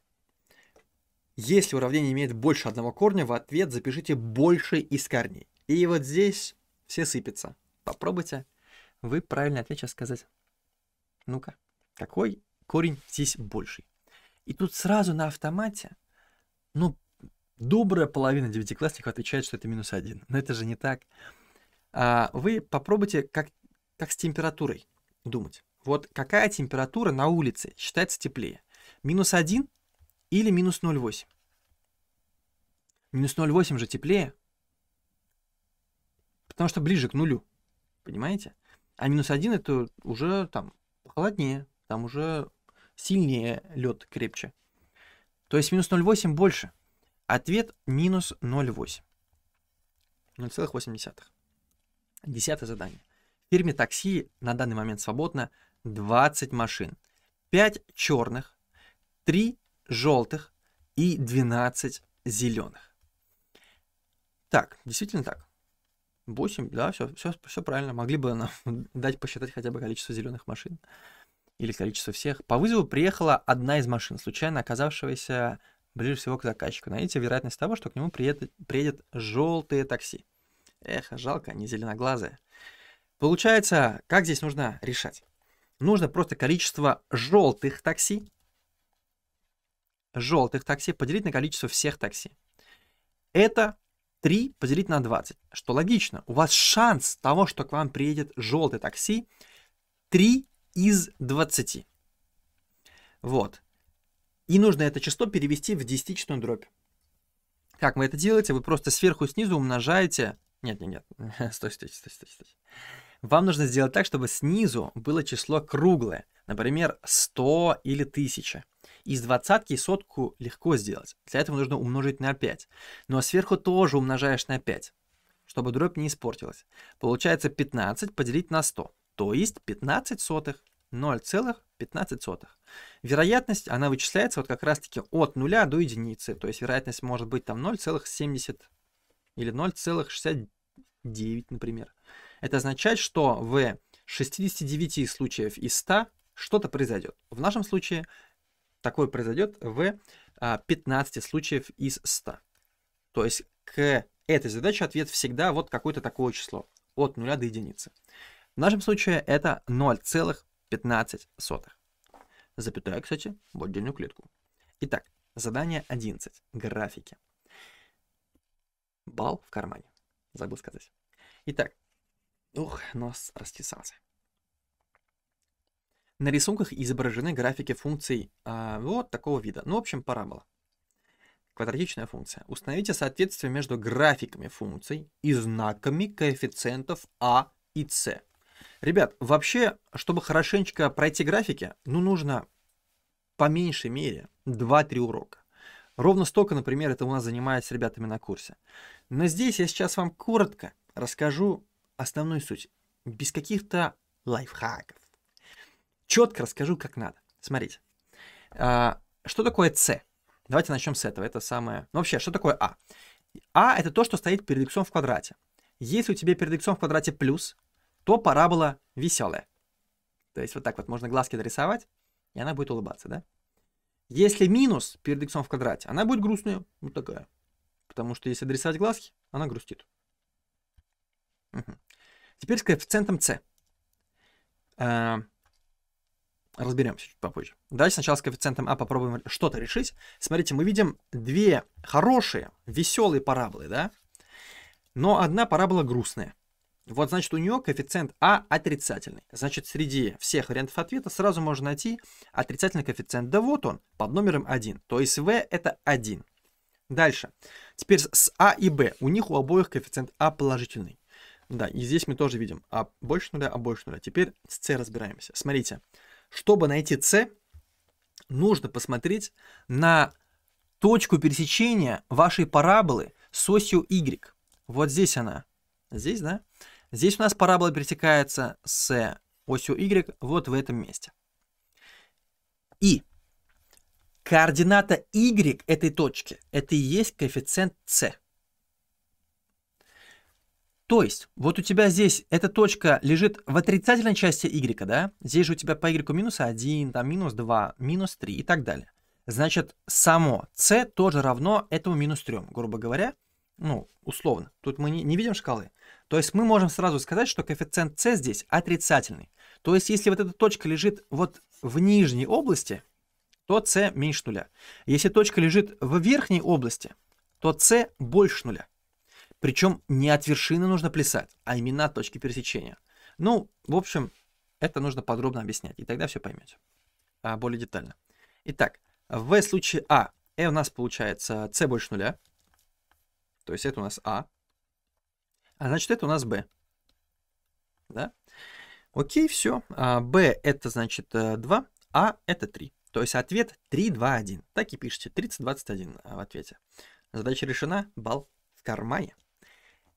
Speaker 1: если уравнение имеет больше одного корня, в ответ запишите больше из корней. И вот здесь все сыпятся. Попробуйте вы правильный ответ сейчас сказать. Ну-ка, какой корень здесь больший? И тут сразу на автомате, ну, добрая половина девятиклассников отвечает, что это минус один. Но это же не так. А вы попробуйте как, как с температурой думать. Вот какая температура на улице считается теплее? Минус один или минус 0,8. Минус 0,8 же теплее, потому что ближе к нулю, понимаете? А минус 1 это уже там холоднее, там уже сильнее лед крепче. То есть минус 0,8 больше. Ответ минус 0,8. 0,8. Десятое задание. В фирме такси на данный момент свободно 20 машин. 5 черных, 3 желтых и 12 зеленых. Так, действительно так. 8, да, все, все, все правильно. Могли бы нам *laughs* дать посчитать хотя бы количество зеленых машин или количество всех. По вызову приехала одна из машин, случайно оказавшаяся ближе всего к заказчику. Найдите вероятность того, что к нему приедет, приедет желтые такси. Эх, жалко, они зеленоглазые. Получается, как здесь нужно решать? Нужно просто количество желтых такси желтых такси поделить на количество всех такси. Это 3 поделить на 20, что логично. У вас шанс того, что к вам приедет желтый такси, 3 из 20. Вот. И нужно это число перевести в десятичную дробь. Как вы это делаете? Вы просто сверху и снизу умножаете... Нет, нет, нет. *laughs* Стой, стой, стой, стой, стой. Вам нужно сделать так, чтобы снизу было число круглое. Например, 100 или 1000. Из двадцатки сотку легко сделать. Для этого нужно умножить на 5. Но ну, а сверху тоже умножаешь на 5, чтобы дробь не испортилась. Получается 15 поделить на 100, то есть 15 сотых. 0,15. Вероятность, она вычисляется вот как раз-таки от 0 до единицы. То есть вероятность может быть там 0,70 или 0,69, например. Это означает, что в 69 случаев из 100 что-то произойдет. В нашем случае Такое произойдет в 15 а, случаев из 100. То есть к этой задаче ответ всегда вот какое-то такое число, от 0 до единицы. В нашем случае это 0,15. Запятая, кстати, в отдельную клетку. Итак, задание 11. Графики. Бал в кармане. Забыл сказать. Итак, ух, нос растесался. На рисунках изображены графики функций а, вот такого вида. Ну, в общем, парабола. Квадратичная функция. Установите соответствие между графиками функций и знаками коэффициентов а и с. Ребят, вообще, чтобы хорошенечко пройти графики, ну, нужно по меньшей мере 2-3 урока. Ровно столько, например, это у нас занимает с ребятами на курсе. Но здесь я сейчас вам коротко расскажу основную суть, без каких-то лайфхаков четко расскажу, как надо. Смотрите. А, что такое С? Давайте начнем с этого. Это самое... Ну, вообще, что такое А? А – это то, что стоит перед иксом в квадрате. Если у тебя перед иксом в квадрате плюс, то парабола веселая. То есть вот так вот можно глазки дорисовать, и она будет улыбаться, да? Если минус перед иксом в квадрате, она будет грустная, вот такая. Потому что если дорисовать глазки, она грустит. Угу. Теперь с коэффициентом С. Разберемся чуть попозже. Давайте сначала с коэффициентом А попробуем что-то решить. Смотрите, мы видим две хорошие, веселые параболы, да? Но одна парабола грустная. Вот, значит, у нее коэффициент А отрицательный. Значит, среди всех вариантов ответа сразу можно найти отрицательный коэффициент. Да вот он, под номером 1. То есть В это 1. Дальше. Теперь с А и Б. У них у обоих коэффициент А положительный. Да, и здесь мы тоже видим А больше нуля, А больше нуля. Теперь с С разбираемся. Смотрите. Смотрите. Чтобы найти С, нужно посмотреть на точку пересечения вашей параболы с осью Y. Вот здесь она. Здесь, да? Здесь у нас парабола пересекается с осью Y вот в этом месте. И координата Y этой точки – это и есть коэффициент С. То есть, вот у тебя здесь эта точка лежит в отрицательной части y, да? Здесь же у тебя по y минус 1, там минус 2, минус 3 и так далее. Значит, само c тоже равно этому минус 3, грубо говоря. Ну, условно. Тут мы не, не видим шкалы. То есть мы можем сразу сказать, что коэффициент c здесь отрицательный. То есть, если вот эта точка лежит вот в нижней области, то c меньше нуля. Если точка лежит в верхней области, то c больше нуля. Причем не от вершины нужно плясать, а именно от точки пересечения. Ну, в общем, это нужно подробно объяснять, и тогда все поймете. А, более детально. Итак, в случае А, E у нас получается C больше нуля. То есть это у нас А. А значит, это у нас B. Да? Окей, все. А, B это значит 2, э, А это 3. То есть ответ 3, 2, 1. Так и пишите. 30, 21 в ответе. Задача решена. бал в кармане.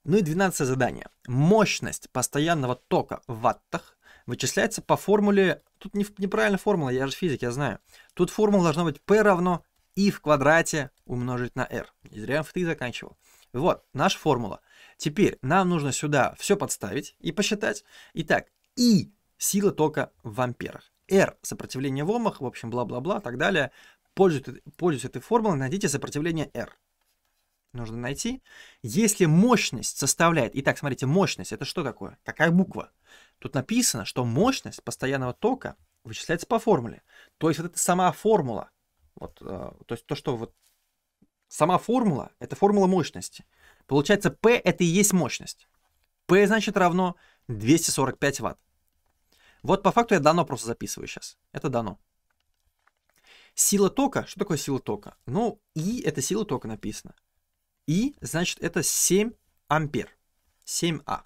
Speaker 1: Ну и 12 задание. Мощность постоянного тока в ваттах вычисляется по формуле... Тут не, неправильная формула, я же физик, я знаю. Тут формула должна быть P равно I в квадрате умножить на R. Не зря я в ты заканчивал. Вот, наша формула. Теперь нам нужно сюда все подставить и посчитать. Итак, I – сила тока в амперах. R – сопротивление в омах, в общем, бла-бла-бла, так далее. Пользуясь, пользуясь этой формулой, найдите сопротивление R нужно найти. Если мощность составляет... Итак, смотрите, мощность это что такое? Какая буква? Тут написано, что мощность постоянного тока вычисляется по формуле. То есть вот это сама формула. Вот, э, то есть то, что вот сама формула, это формула мощности. Получается, P это и есть мощность. P значит равно 245 ватт. Вот по факту я дано просто записываю сейчас. Это дано. Сила тока. Что такое сила тока? Ну, И это сила тока написано. И, значит, это 7 ампер. 7А.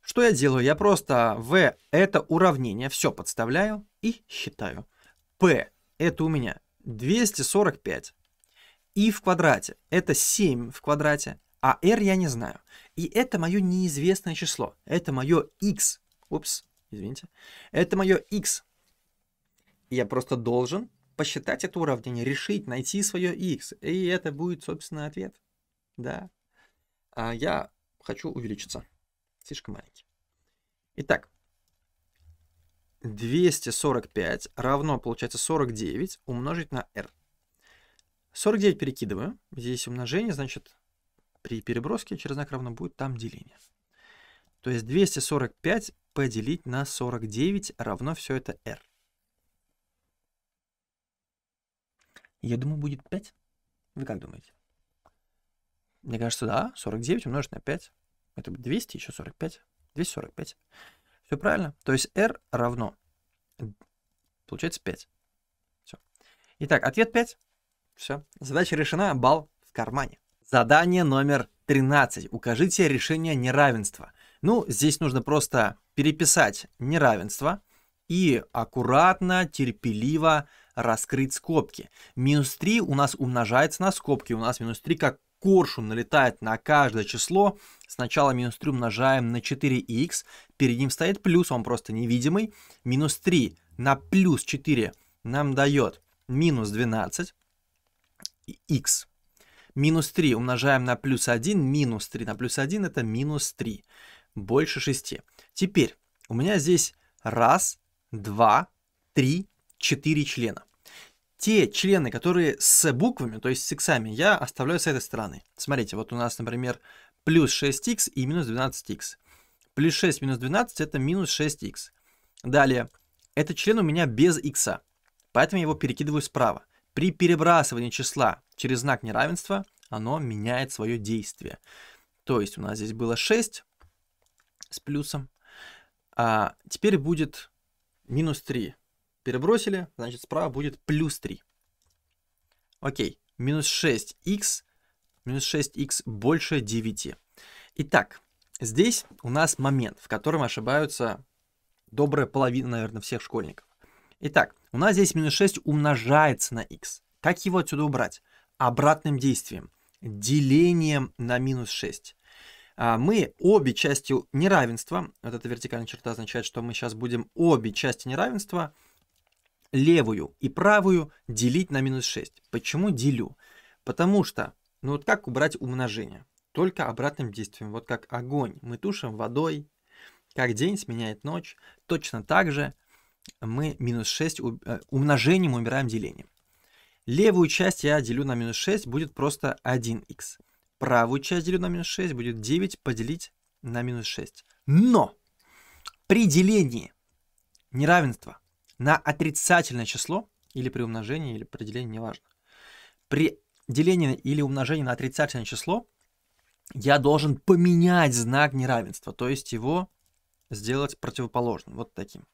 Speaker 1: Что я делаю? Я просто В это уравнение все подставляю и считаю. P это у меня 245. И в квадрате это 7 в квадрате, а R я не знаю. И это мое неизвестное число. Это мое X. Упс, извините. Это мое X. Я просто должен посчитать это уравнение, решить, найти свое X. И это будет, собственно, ответ да. А я хочу увеличиться. Слишком маленький. Итак, 245 равно, получается, 49 умножить на r. 49 перекидываю. Здесь умножение, значит, при переброске через знак равно будет там деление. То есть 245 поделить на 49 равно все это r. Я думаю, будет 5. Вы как думаете? Мне кажется, да, 49 умножить на 5. Это будет 200, еще 45. 245. Все правильно. То есть r равно, получается, 5. Все. Итак, ответ 5. Все. Задача решена, балл в кармане. Задание номер 13. Укажите решение неравенства. Ну, здесь нужно просто переписать неравенство и аккуратно, терпеливо раскрыть скобки. Минус 3 у нас умножается на скобки, у нас минус 3 как коршун налетает на каждое число. Сначала минус 3 умножаем на 4х. Перед ним стоит плюс, он просто невидимый. Минус 3 на плюс 4 нам дает минус 12 х. Минус 3 умножаем на плюс 1, минус 3 на плюс 1 это минус 3, больше 6. Теперь у меня здесь раз, два, три, четыре члена те члены, которые с буквами, то есть с иксами, я оставляю с этой стороны. Смотрите, вот у нас, например, плюс 6 x и минус 12 x. Плюс 6 минус 12 это минус 6 x. Далее, этот член у меня без х, поэтому я его перекидываю справа. При перебрасывании числа через знак неравенства оно меняет свое действие. То есть у нас здесь было 6 с плюсом, а теперь будет минус 3 перебросили, значит справа будет плюс 3. Окей, минус 6х, минус 6х больше 9. Итак, здесь у нас момент, в котором ошибаются добрая половина, наверное, всех школьников. Итак, у нас здесь минус 6 умножается на х. Как его отсюда убрать? Обратным действием, делением на минус 6 а, мы обе части неравенства, вот эта вертикальная черта означает, что мы сейчас будем обе части неравенства левую и правую делить на минус 6. Почему делю? Потому что, ну вот как убрать умножение? Только обратным действием, вот как огонь мы тушим водой, как день сменяет ночь, точно так же мы минус 6 э, умножением убираем деление. Левую часть я делю на минус 6, будет просто 1х. Правую часть делю на минус 6, будет 9 поделить на минус 6. Но при делении неравенства на отрицательное число или при умножении, или при делении, неважно. При делении или умножении на отрицательное число я должен поменять знак неравенства, то есть его сделать противоположным, вот таким.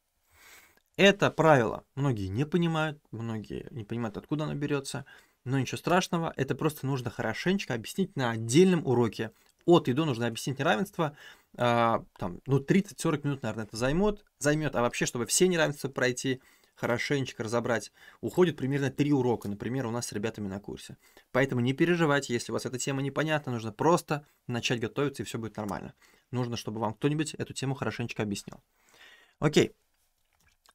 Speaker 1: Это правило многие не понимают, многие не понимают, откуда оно берется, но ничего страшного, это просто нужно хорошенечко объяснить на отдельном уроке от и до нужно объяснить неравенство. А, там, ну, 30-40 минут, наверное, это займет. Займет. А вообще, чтобы все неравенства пройти, хорошенечко разобрать, уходит примерно три урока, например, у нас с ребятами на курсе. Поэтому не переживайте, если у вас эта тема непонятна, нужно просто начать готовиться, и все будет нормально. Нужно, чтобы вам кто-нибудь эту тему хорошенечко объяснил. Окей.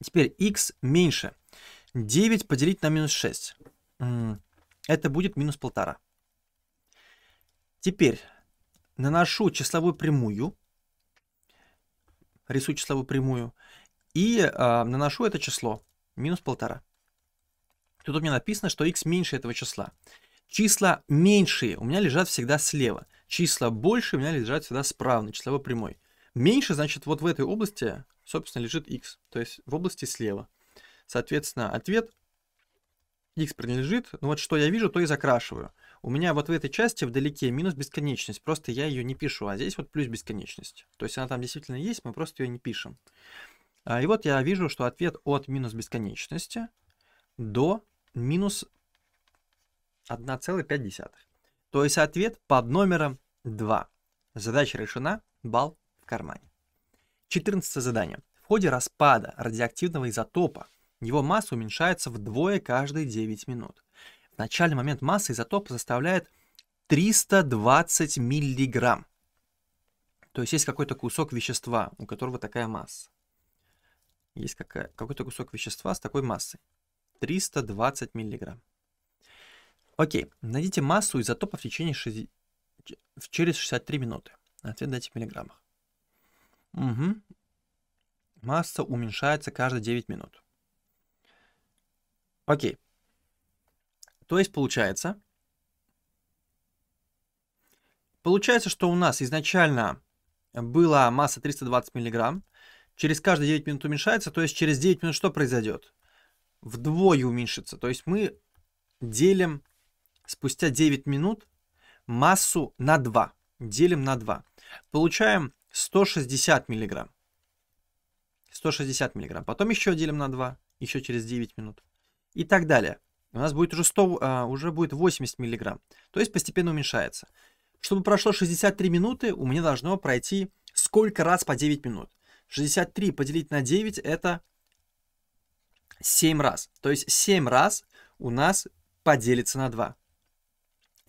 Speaker 1: Теперь x меньше. 9 поделить на минус 6. Это будет минус полтора. Теперь наношу числовую прямую, рисую числовую прямую, и э, наношу это число, минус полтора. Тут у меня написано, что x меньше этого числа. Числа меньшие у меня лежат всегда слева. Числа больше у меня лежат всегда справа, на числовой прямой. Меньше, значит, вот в этой области, собственно, лежит x, то есть в области слева. Соответственно, ответ x принадлежит, ну вот что я вижу, то и закрашиваю. У меня вот в этой части вдалеке минус бесконечность, просто я ее не пишу, а здесь вот плюс бесконечность. То есть она там действительно есть, мы просто ее не пишем. А, и вот я вижу, что ответ от минус бесконечности до минус 1,5. То есть ответ под номером 2. Задача решена, балл в кармане. 14 задание. В ходе распада радиоактивного изотопа его масса уменьшается вдвое каждые 9 минут. Начальный момент массы изотопа составляет 320 миллиграмм. То есть есть какой-то кусок вещества, у которого такая масса. Есть какая, какой-то кусок вещества с такой массой. 320 миллиграмм. Окей, найдите массу изотопа в течение 6, через 63 минуты. Ответ дайте в миллиграммах. Угу. Масса уменьшается каждые 9 минут. Окей. То есть получается, получается, что у нас изначально была масса 320 мг, через каждые 9 минут уменьшается, то есть через 9 минут что произойдет? Вдвое уменьшится. То есть мы делим спустя 9 минут массу на 2. Делим на 2. Получаем 160 мг. 160 мг. Потом еще делим на 2, еще через 9 минут. И так далее у нас будет уже, 100, а, уже будет 80 миллиграмм. То есть постепенно уменьшается. Чтобы прошло 63 минуты, у меня должно пройти сколько раз по 9 минут. 63 поделить на 9 это 7 раз. То есть 7 раз у нас поделится на 2.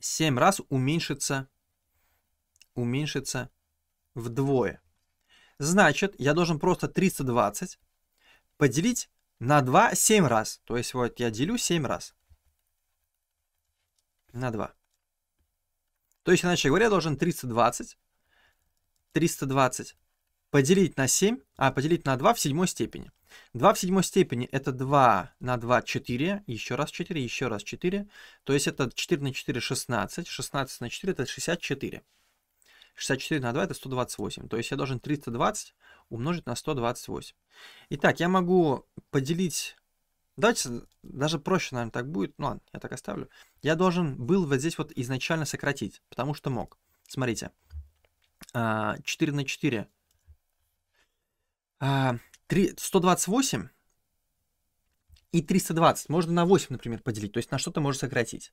Speaker 1: 7 раз уменьшится, уменьшится вдвое. Значит, я должен просто 320 поделить на 2 7 раз. То есть вот я делю 7 раз. На 2. То есть, иначе говоря, я должен 320. 320 поделить на 7, а поделить на 2 в седьмой степени. 2 в седьмой степени это 2 на 2 4, еще раз 4, еще раз 4. То есть это 4 на 4 16, 16 на 4 это 64. 64 на 2 это 128. То есть я должен 320 умножить на 128. Итак, я могу поделить... Давайте даже проще, наверное, так будет. Ну ладно, я так оставлю. Я должен был вот здесь вот изначально сократить, потому что мог. Смотрите. 4 а, на 4. 3, 128 и 320 можно на 8, например, поделить. То есть на что-то можно сократить.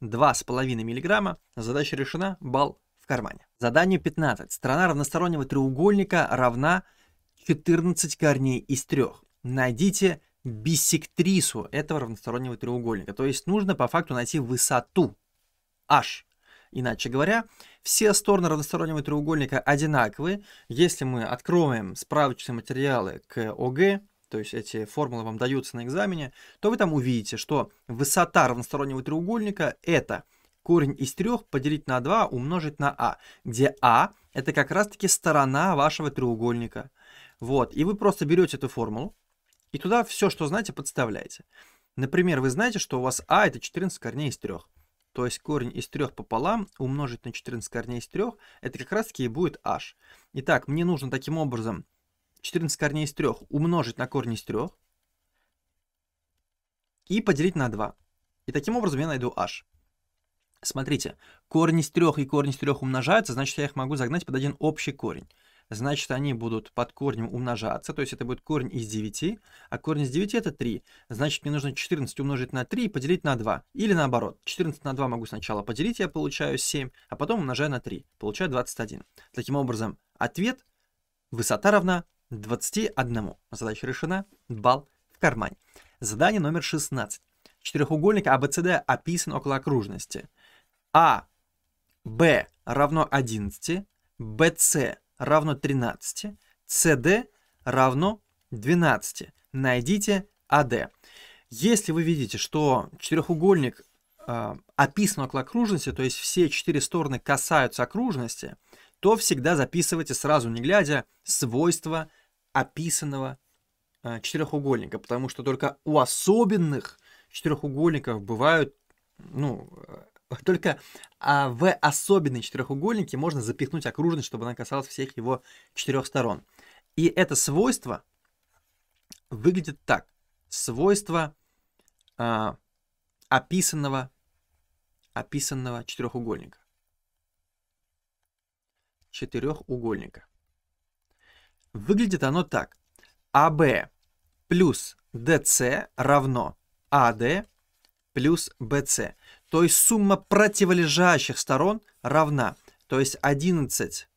Speaker 1: 2,5 мг. Задача решена, балл в кармане. Задание 15. Сторона равностороннего треугольника равна 14 корней из 3. Найдите биссектрису этого равностороннего треугольника. То есть нужно по факту найти высоту h. Иначе говоря, все стороны равностороннего треугольника одинаковые. Если мы откроем справочные материалы к ОГЭ то есть эти формулы вам даются на экзамене, то вы там увидите, что высота равностороннего треугольника это корень из 3 поделить на 2 умножить на а, где а это как раз-таки сторона вашего треугольника. Вот, и вы просто берете эту формулу и туда все, что знаете, подставляете. Например, вы знаете, что у вас а это 14 корней из 3. То есть корень из 3 пополам умножить на 14 корней из 3, это как раз-таки и будет h. Итак, мне нужно таким образом 14 корней из 3 умножить на корень из 3 и поделить на 2. И таким образом я найду h. Смотрите, корень из 3 и корень из 3 умножаются, значит, я их могу загнать под один общий корень. Значит, они будут под корнем умножаться, то есть это будет корень из 9, а корень из 9 это 3. Значит, мне нужно 14 умножить на 3 и поделить на 2. Или наоборот, 14 на 2 могу сначала поделить, я получаю 7, а потом умножаю на 3, получаю 21. Таким образом, ответ высота равна 21. Задача решена. Бал в кармане. Задание номер 16. Четырехугольник ABCD а описан около окружности. А, Б равно 11, BC равно 13, CD равно 12. Найдите AD. А Если вы видите, что четырехугольник э, описан около окружности, то есть все четыре стороны касаются окружности, то всегда записывайте сразу, не глядя, свойства описанного э, а, четырехугольника, потому что только у особенных четырехугольников бывают, ну, э, *laughs* только а в особенные четырехугольники можно запихнуть окружность, чтобы она касалась всех его четырех сторон. И это свойство выглядит так. Свойство а, описанного, описанного четырехугольника четырехугольника. Выглядит оно так. АВ плюс ДС равно АД плюс БС. То есть сумма противолежащих сторон равна. То есть 11,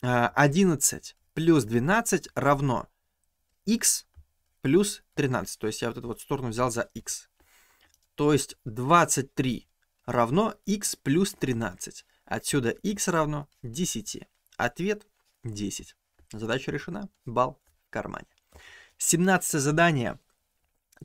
Speaker 1: 11 э, плюс 12 равно x плюс 13. То есть я вот эту вот сторону взял за x. То есть 23 равно x плюс 13. Отсюда x равно 10. Ответ 10. Задача решена. бал в кармане. 17 задание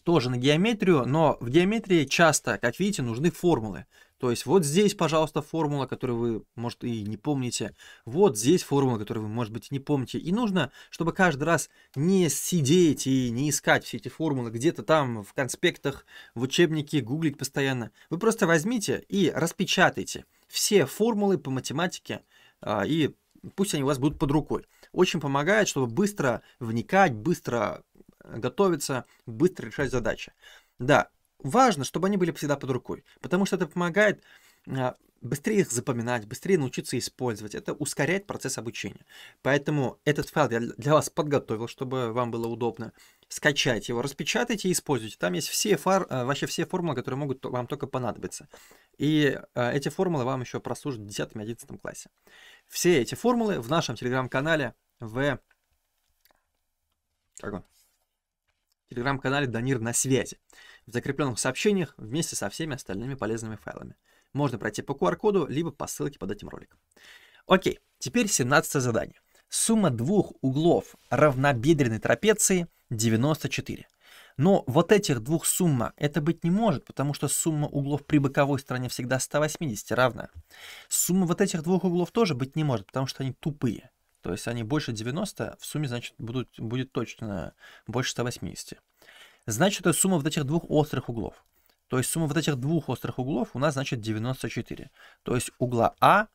Speaker 1: тоже на геометрию, но в геометрии часто, как видите, нужны формулы. То есть вот здесь, пожалуйста, формула, которую вы, может, и не помните. Вот здесь формула, которую вы, может быть, и не помните. И нужно, чтобы каждый раз не сидеть и не искать все эти формулы где-то там в конспектах, в учебнике, гуглить постоянно. Вы просто возьмите и распечатайте все формулы по математике а, и пусть они у вас будут под рукой. Очень помогает, чтобы быстро вникать, быстро э, готовиться, быстро решать задачи. Да, важно, чтобы они были всегда под рукой, потому что это помогает э, быстрее их запоминать, быстрее научиться использовать. Это ускоряет процесс обучения. Поэтому этот файл я для вас подготовил, чтобы вам было удобно. Скачать его, распечатайте и используйте. Там есть все, фар, э, вообще все формулы, которые могут вам только понадобиться. И э, эти формулы вам еще прослужат в 10-11 классе. Все эти формулы в нашем телеграм-канале в... Как он? телеграм-канале Данир на связи, в закрепленных сообщениях вместе со всеми остальными полезными файлами. Можно пройти по QR-коду, либо по ссылке под этим роликом. Окей, теперь 17 задание. Сумма двух углов равнобедренной трапеции – 94. Но вот этих двух сумма это быть не может, потому что сумма углов при боковой стороне всегда 180 равна. Сумма вот этих двух углов тоже быть не может, потому что они тупые. То есть они больше 90, в сумме, значит, будут, будет точно больше 180. Значит, это сумма вот этих двух острых углов. То есть сумма вот этих двух острых углов у нас, значит, 94. То есть угла А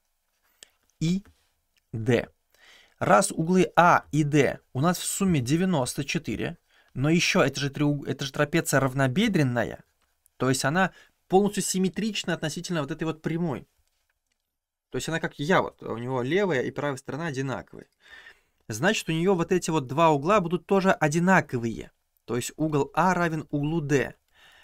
Speaker 1: и Д. Раз углы А и Д у нас в сумме 94, но еще эта же, треуг... это же трапеция равнобедренная, то есть она полностью симметрична относительно вот этой вот прямой. То есть она как я, вот у него левая и правая сторона одинаковые. Значит, у нее вот эти вот два угла будут тоже одинаковые. То есть угол А равен углу Д,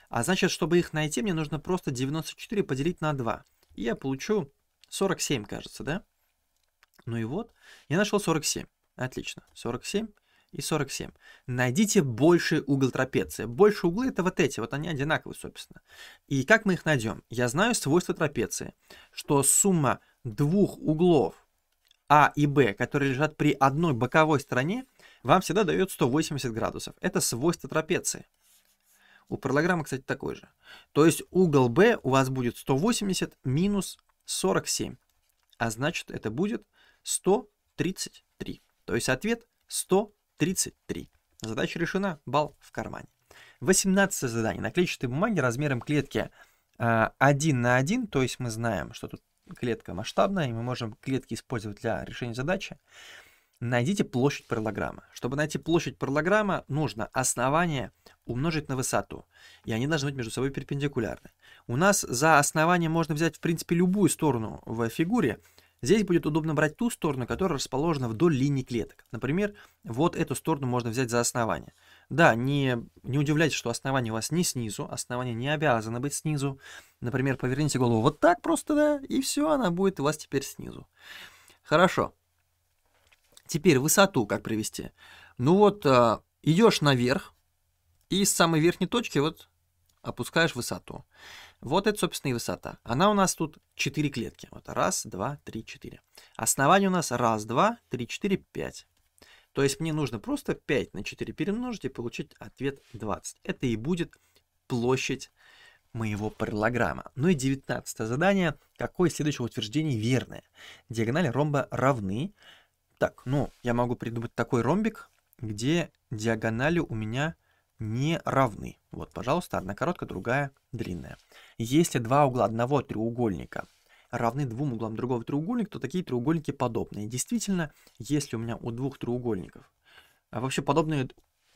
Speaker 1: А значит, чтобы их найти, мне нужно просто 94 поделить на 2. И я получу 47, кажется, да? Ну и вот, я нашел 47. Отлично, 47 и 47. Найдите больше угол трапеции. Больше углы это вот эти, вот они одинаковые, собственно. И как мы их найдем? Я знаю свойства трапеции, что сумма двух углов А и Б, которые лежат при одной боковой стороне, вам всегда дает 180 градусов. Это свойство трапеции. У параллограмма, кстати, такой же. То есть угол B у вас будет 180 минус 47. А значит, это будет 133. То есть ответ 133. Задача решена, балл в кармане. 18 задание на клетчатой бумаге размером клетки а, 1 на 1, то есть мы знаем, что тут клетка масштабная, и мы можем клетки использовать для решения задачи. Найдите площадь параллограмма. Чтобы найти площадь параллограмма, нужно основание умножить на высоту. И они должны быть между собой перпендикулярны. У нас за основание можно взять, в принципе, любую сторону в фигуре, Здесь будет удобно брать ту сторону, которая расположена вдоль линии клеток. Например, вот эту сторону можно взять за основание. Да, не, не удивляйтесь, что основание у вас не снизу, основание не обязано быть снизу. Например, поверните голову вот так просто, да, и все, она будет у вас теперь снизу. Хорошо. Теперь высоту как привести. Ну вот, э, идешь наверх, и с самой верхней точки вот опускаешь высоту. Вот это, собственно, и высота. Она у нас тут 4 клетки. Вот раз, два, три, четыре. Основание у нас раз, два, три, четыре, пять. То есть мне нужно просто 5 на 4 перемножить и получить ответ 20. Это и будет площадь моего параллограмма. Ну и 19 задание. Какое следующее утверждение верное? Диагонали ромба равны. Так, ну, я могу придумать такой ромбик, где диагонали у меня не равны. Вот, пожалуйста, одна короткая, другая длинная. Если два угла одного треугольника равны двум углам другого треугольника, то такие треугольники подобные. Действительно, если у меня у двух треугольников, а вообще подобные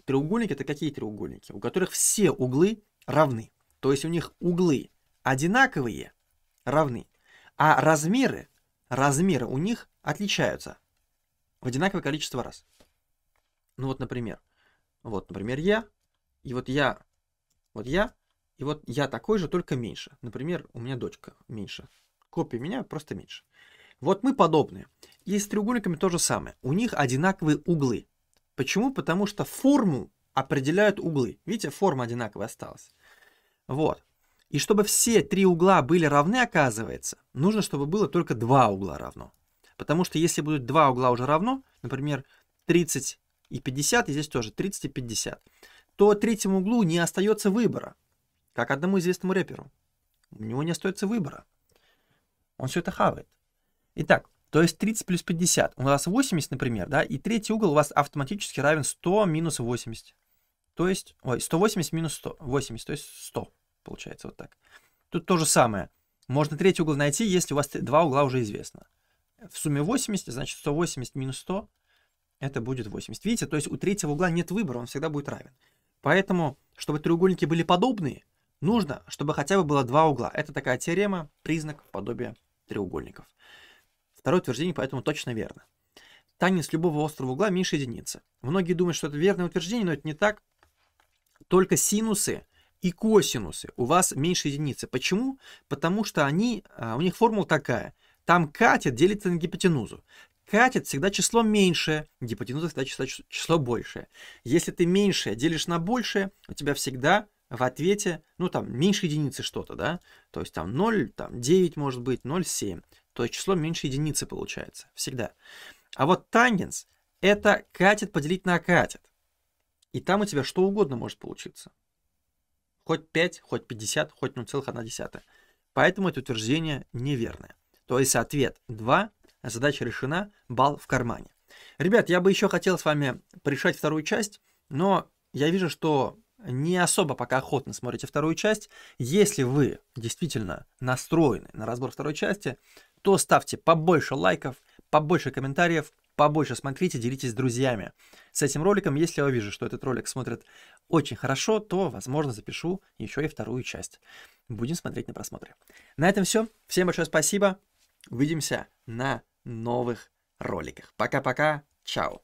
Speaker 1: треугольники, это какие треугольники? У которых все углы равны. То есть у них углы одинаковые, равны, а размеры, размеры у них отличаются в одинаковое количество раз. Ну вот, например, вот, например, я и вот я, вот я, и вот я такой же, только меньше. Например, у меня дочка меньше. Копия меня просто меньше. Вот мы подобные. И с треугольниками то же самое. У них одинаковые углы. Почему? Потому что форму определяют углы. Видите, форма одинаковая осталась. Вот. И чтобы все три угла были равны, оказывается, нужно, чтобы было только два угла равно. Потому что если будут два угла уже равно, например, 30 и 50, и здесь тоже 30 и 50, то третьему углу не остается выбора, как одному известному рэперу. У него не остается выбора. Он все это хавает. Итак, то есть 30 плюс 50. У вас 80, например, да, и третий угол у вас автоматически равен 100 минус 80. То есть, ой, 180 минус 100, 80, то есть 100, получается вот так. Тут то же самое. Можно третий угол найти, если у вас два угла уже известно. В сумме 80, значит 180 минус 100, это будет 80. Видите, то есть у третьего угла нет выбора, он всегда будет равен. Поэтому, чтобы треугольники были подобные, нужно, чтобы хотя бы было два угла. Это такая теорема, признак подобия треугольников. Второе утверждение поэтому точно верно. Танец любого острого угла меньше единицы. Многие думают, что это верное утверждение, но это не так. Только синусы и косинусы у вас меньше единицы. Почему? Потому что они, а, у них формула такая. Там катет делится на гипотенузу катет всегда число меньшее, гипотенуза всегда число, число большее. Если ты меньшее делишь на большее, у тебя всегда в ответе, ну там меньше единицы что-то, да, то есть там 0, там 9 может быть, 0,7, то есть число меньше единицы получается, всегда. А вот тангенс – это катет поделить на катет. И там у тебя что угодно может получиться. Хоть 5, хоть 50, хоть 0,1. Ну, Поэтому это утверждение неверное. То есть ответ 2 задача решена, бал в кармане. Ребят, я бы еще хотел с вами порешать вторую часть, но я вижу, что не особо пока охотно смотрите вторую часть. Если вы действительно настроены на разбор второй части, то ставьте побольше лайков, побольше комментариев, побольше смотрите, делитесь с друзьями. С этим роликом, если я вижу, что этот ролик смотрят очень хорошо, то, возможно, запишу еще и вторую часть. Будем смотреть на просмотре. На этом все. Всем большое спасибо. Увидимся на новых роликах. Пока-пока, чао!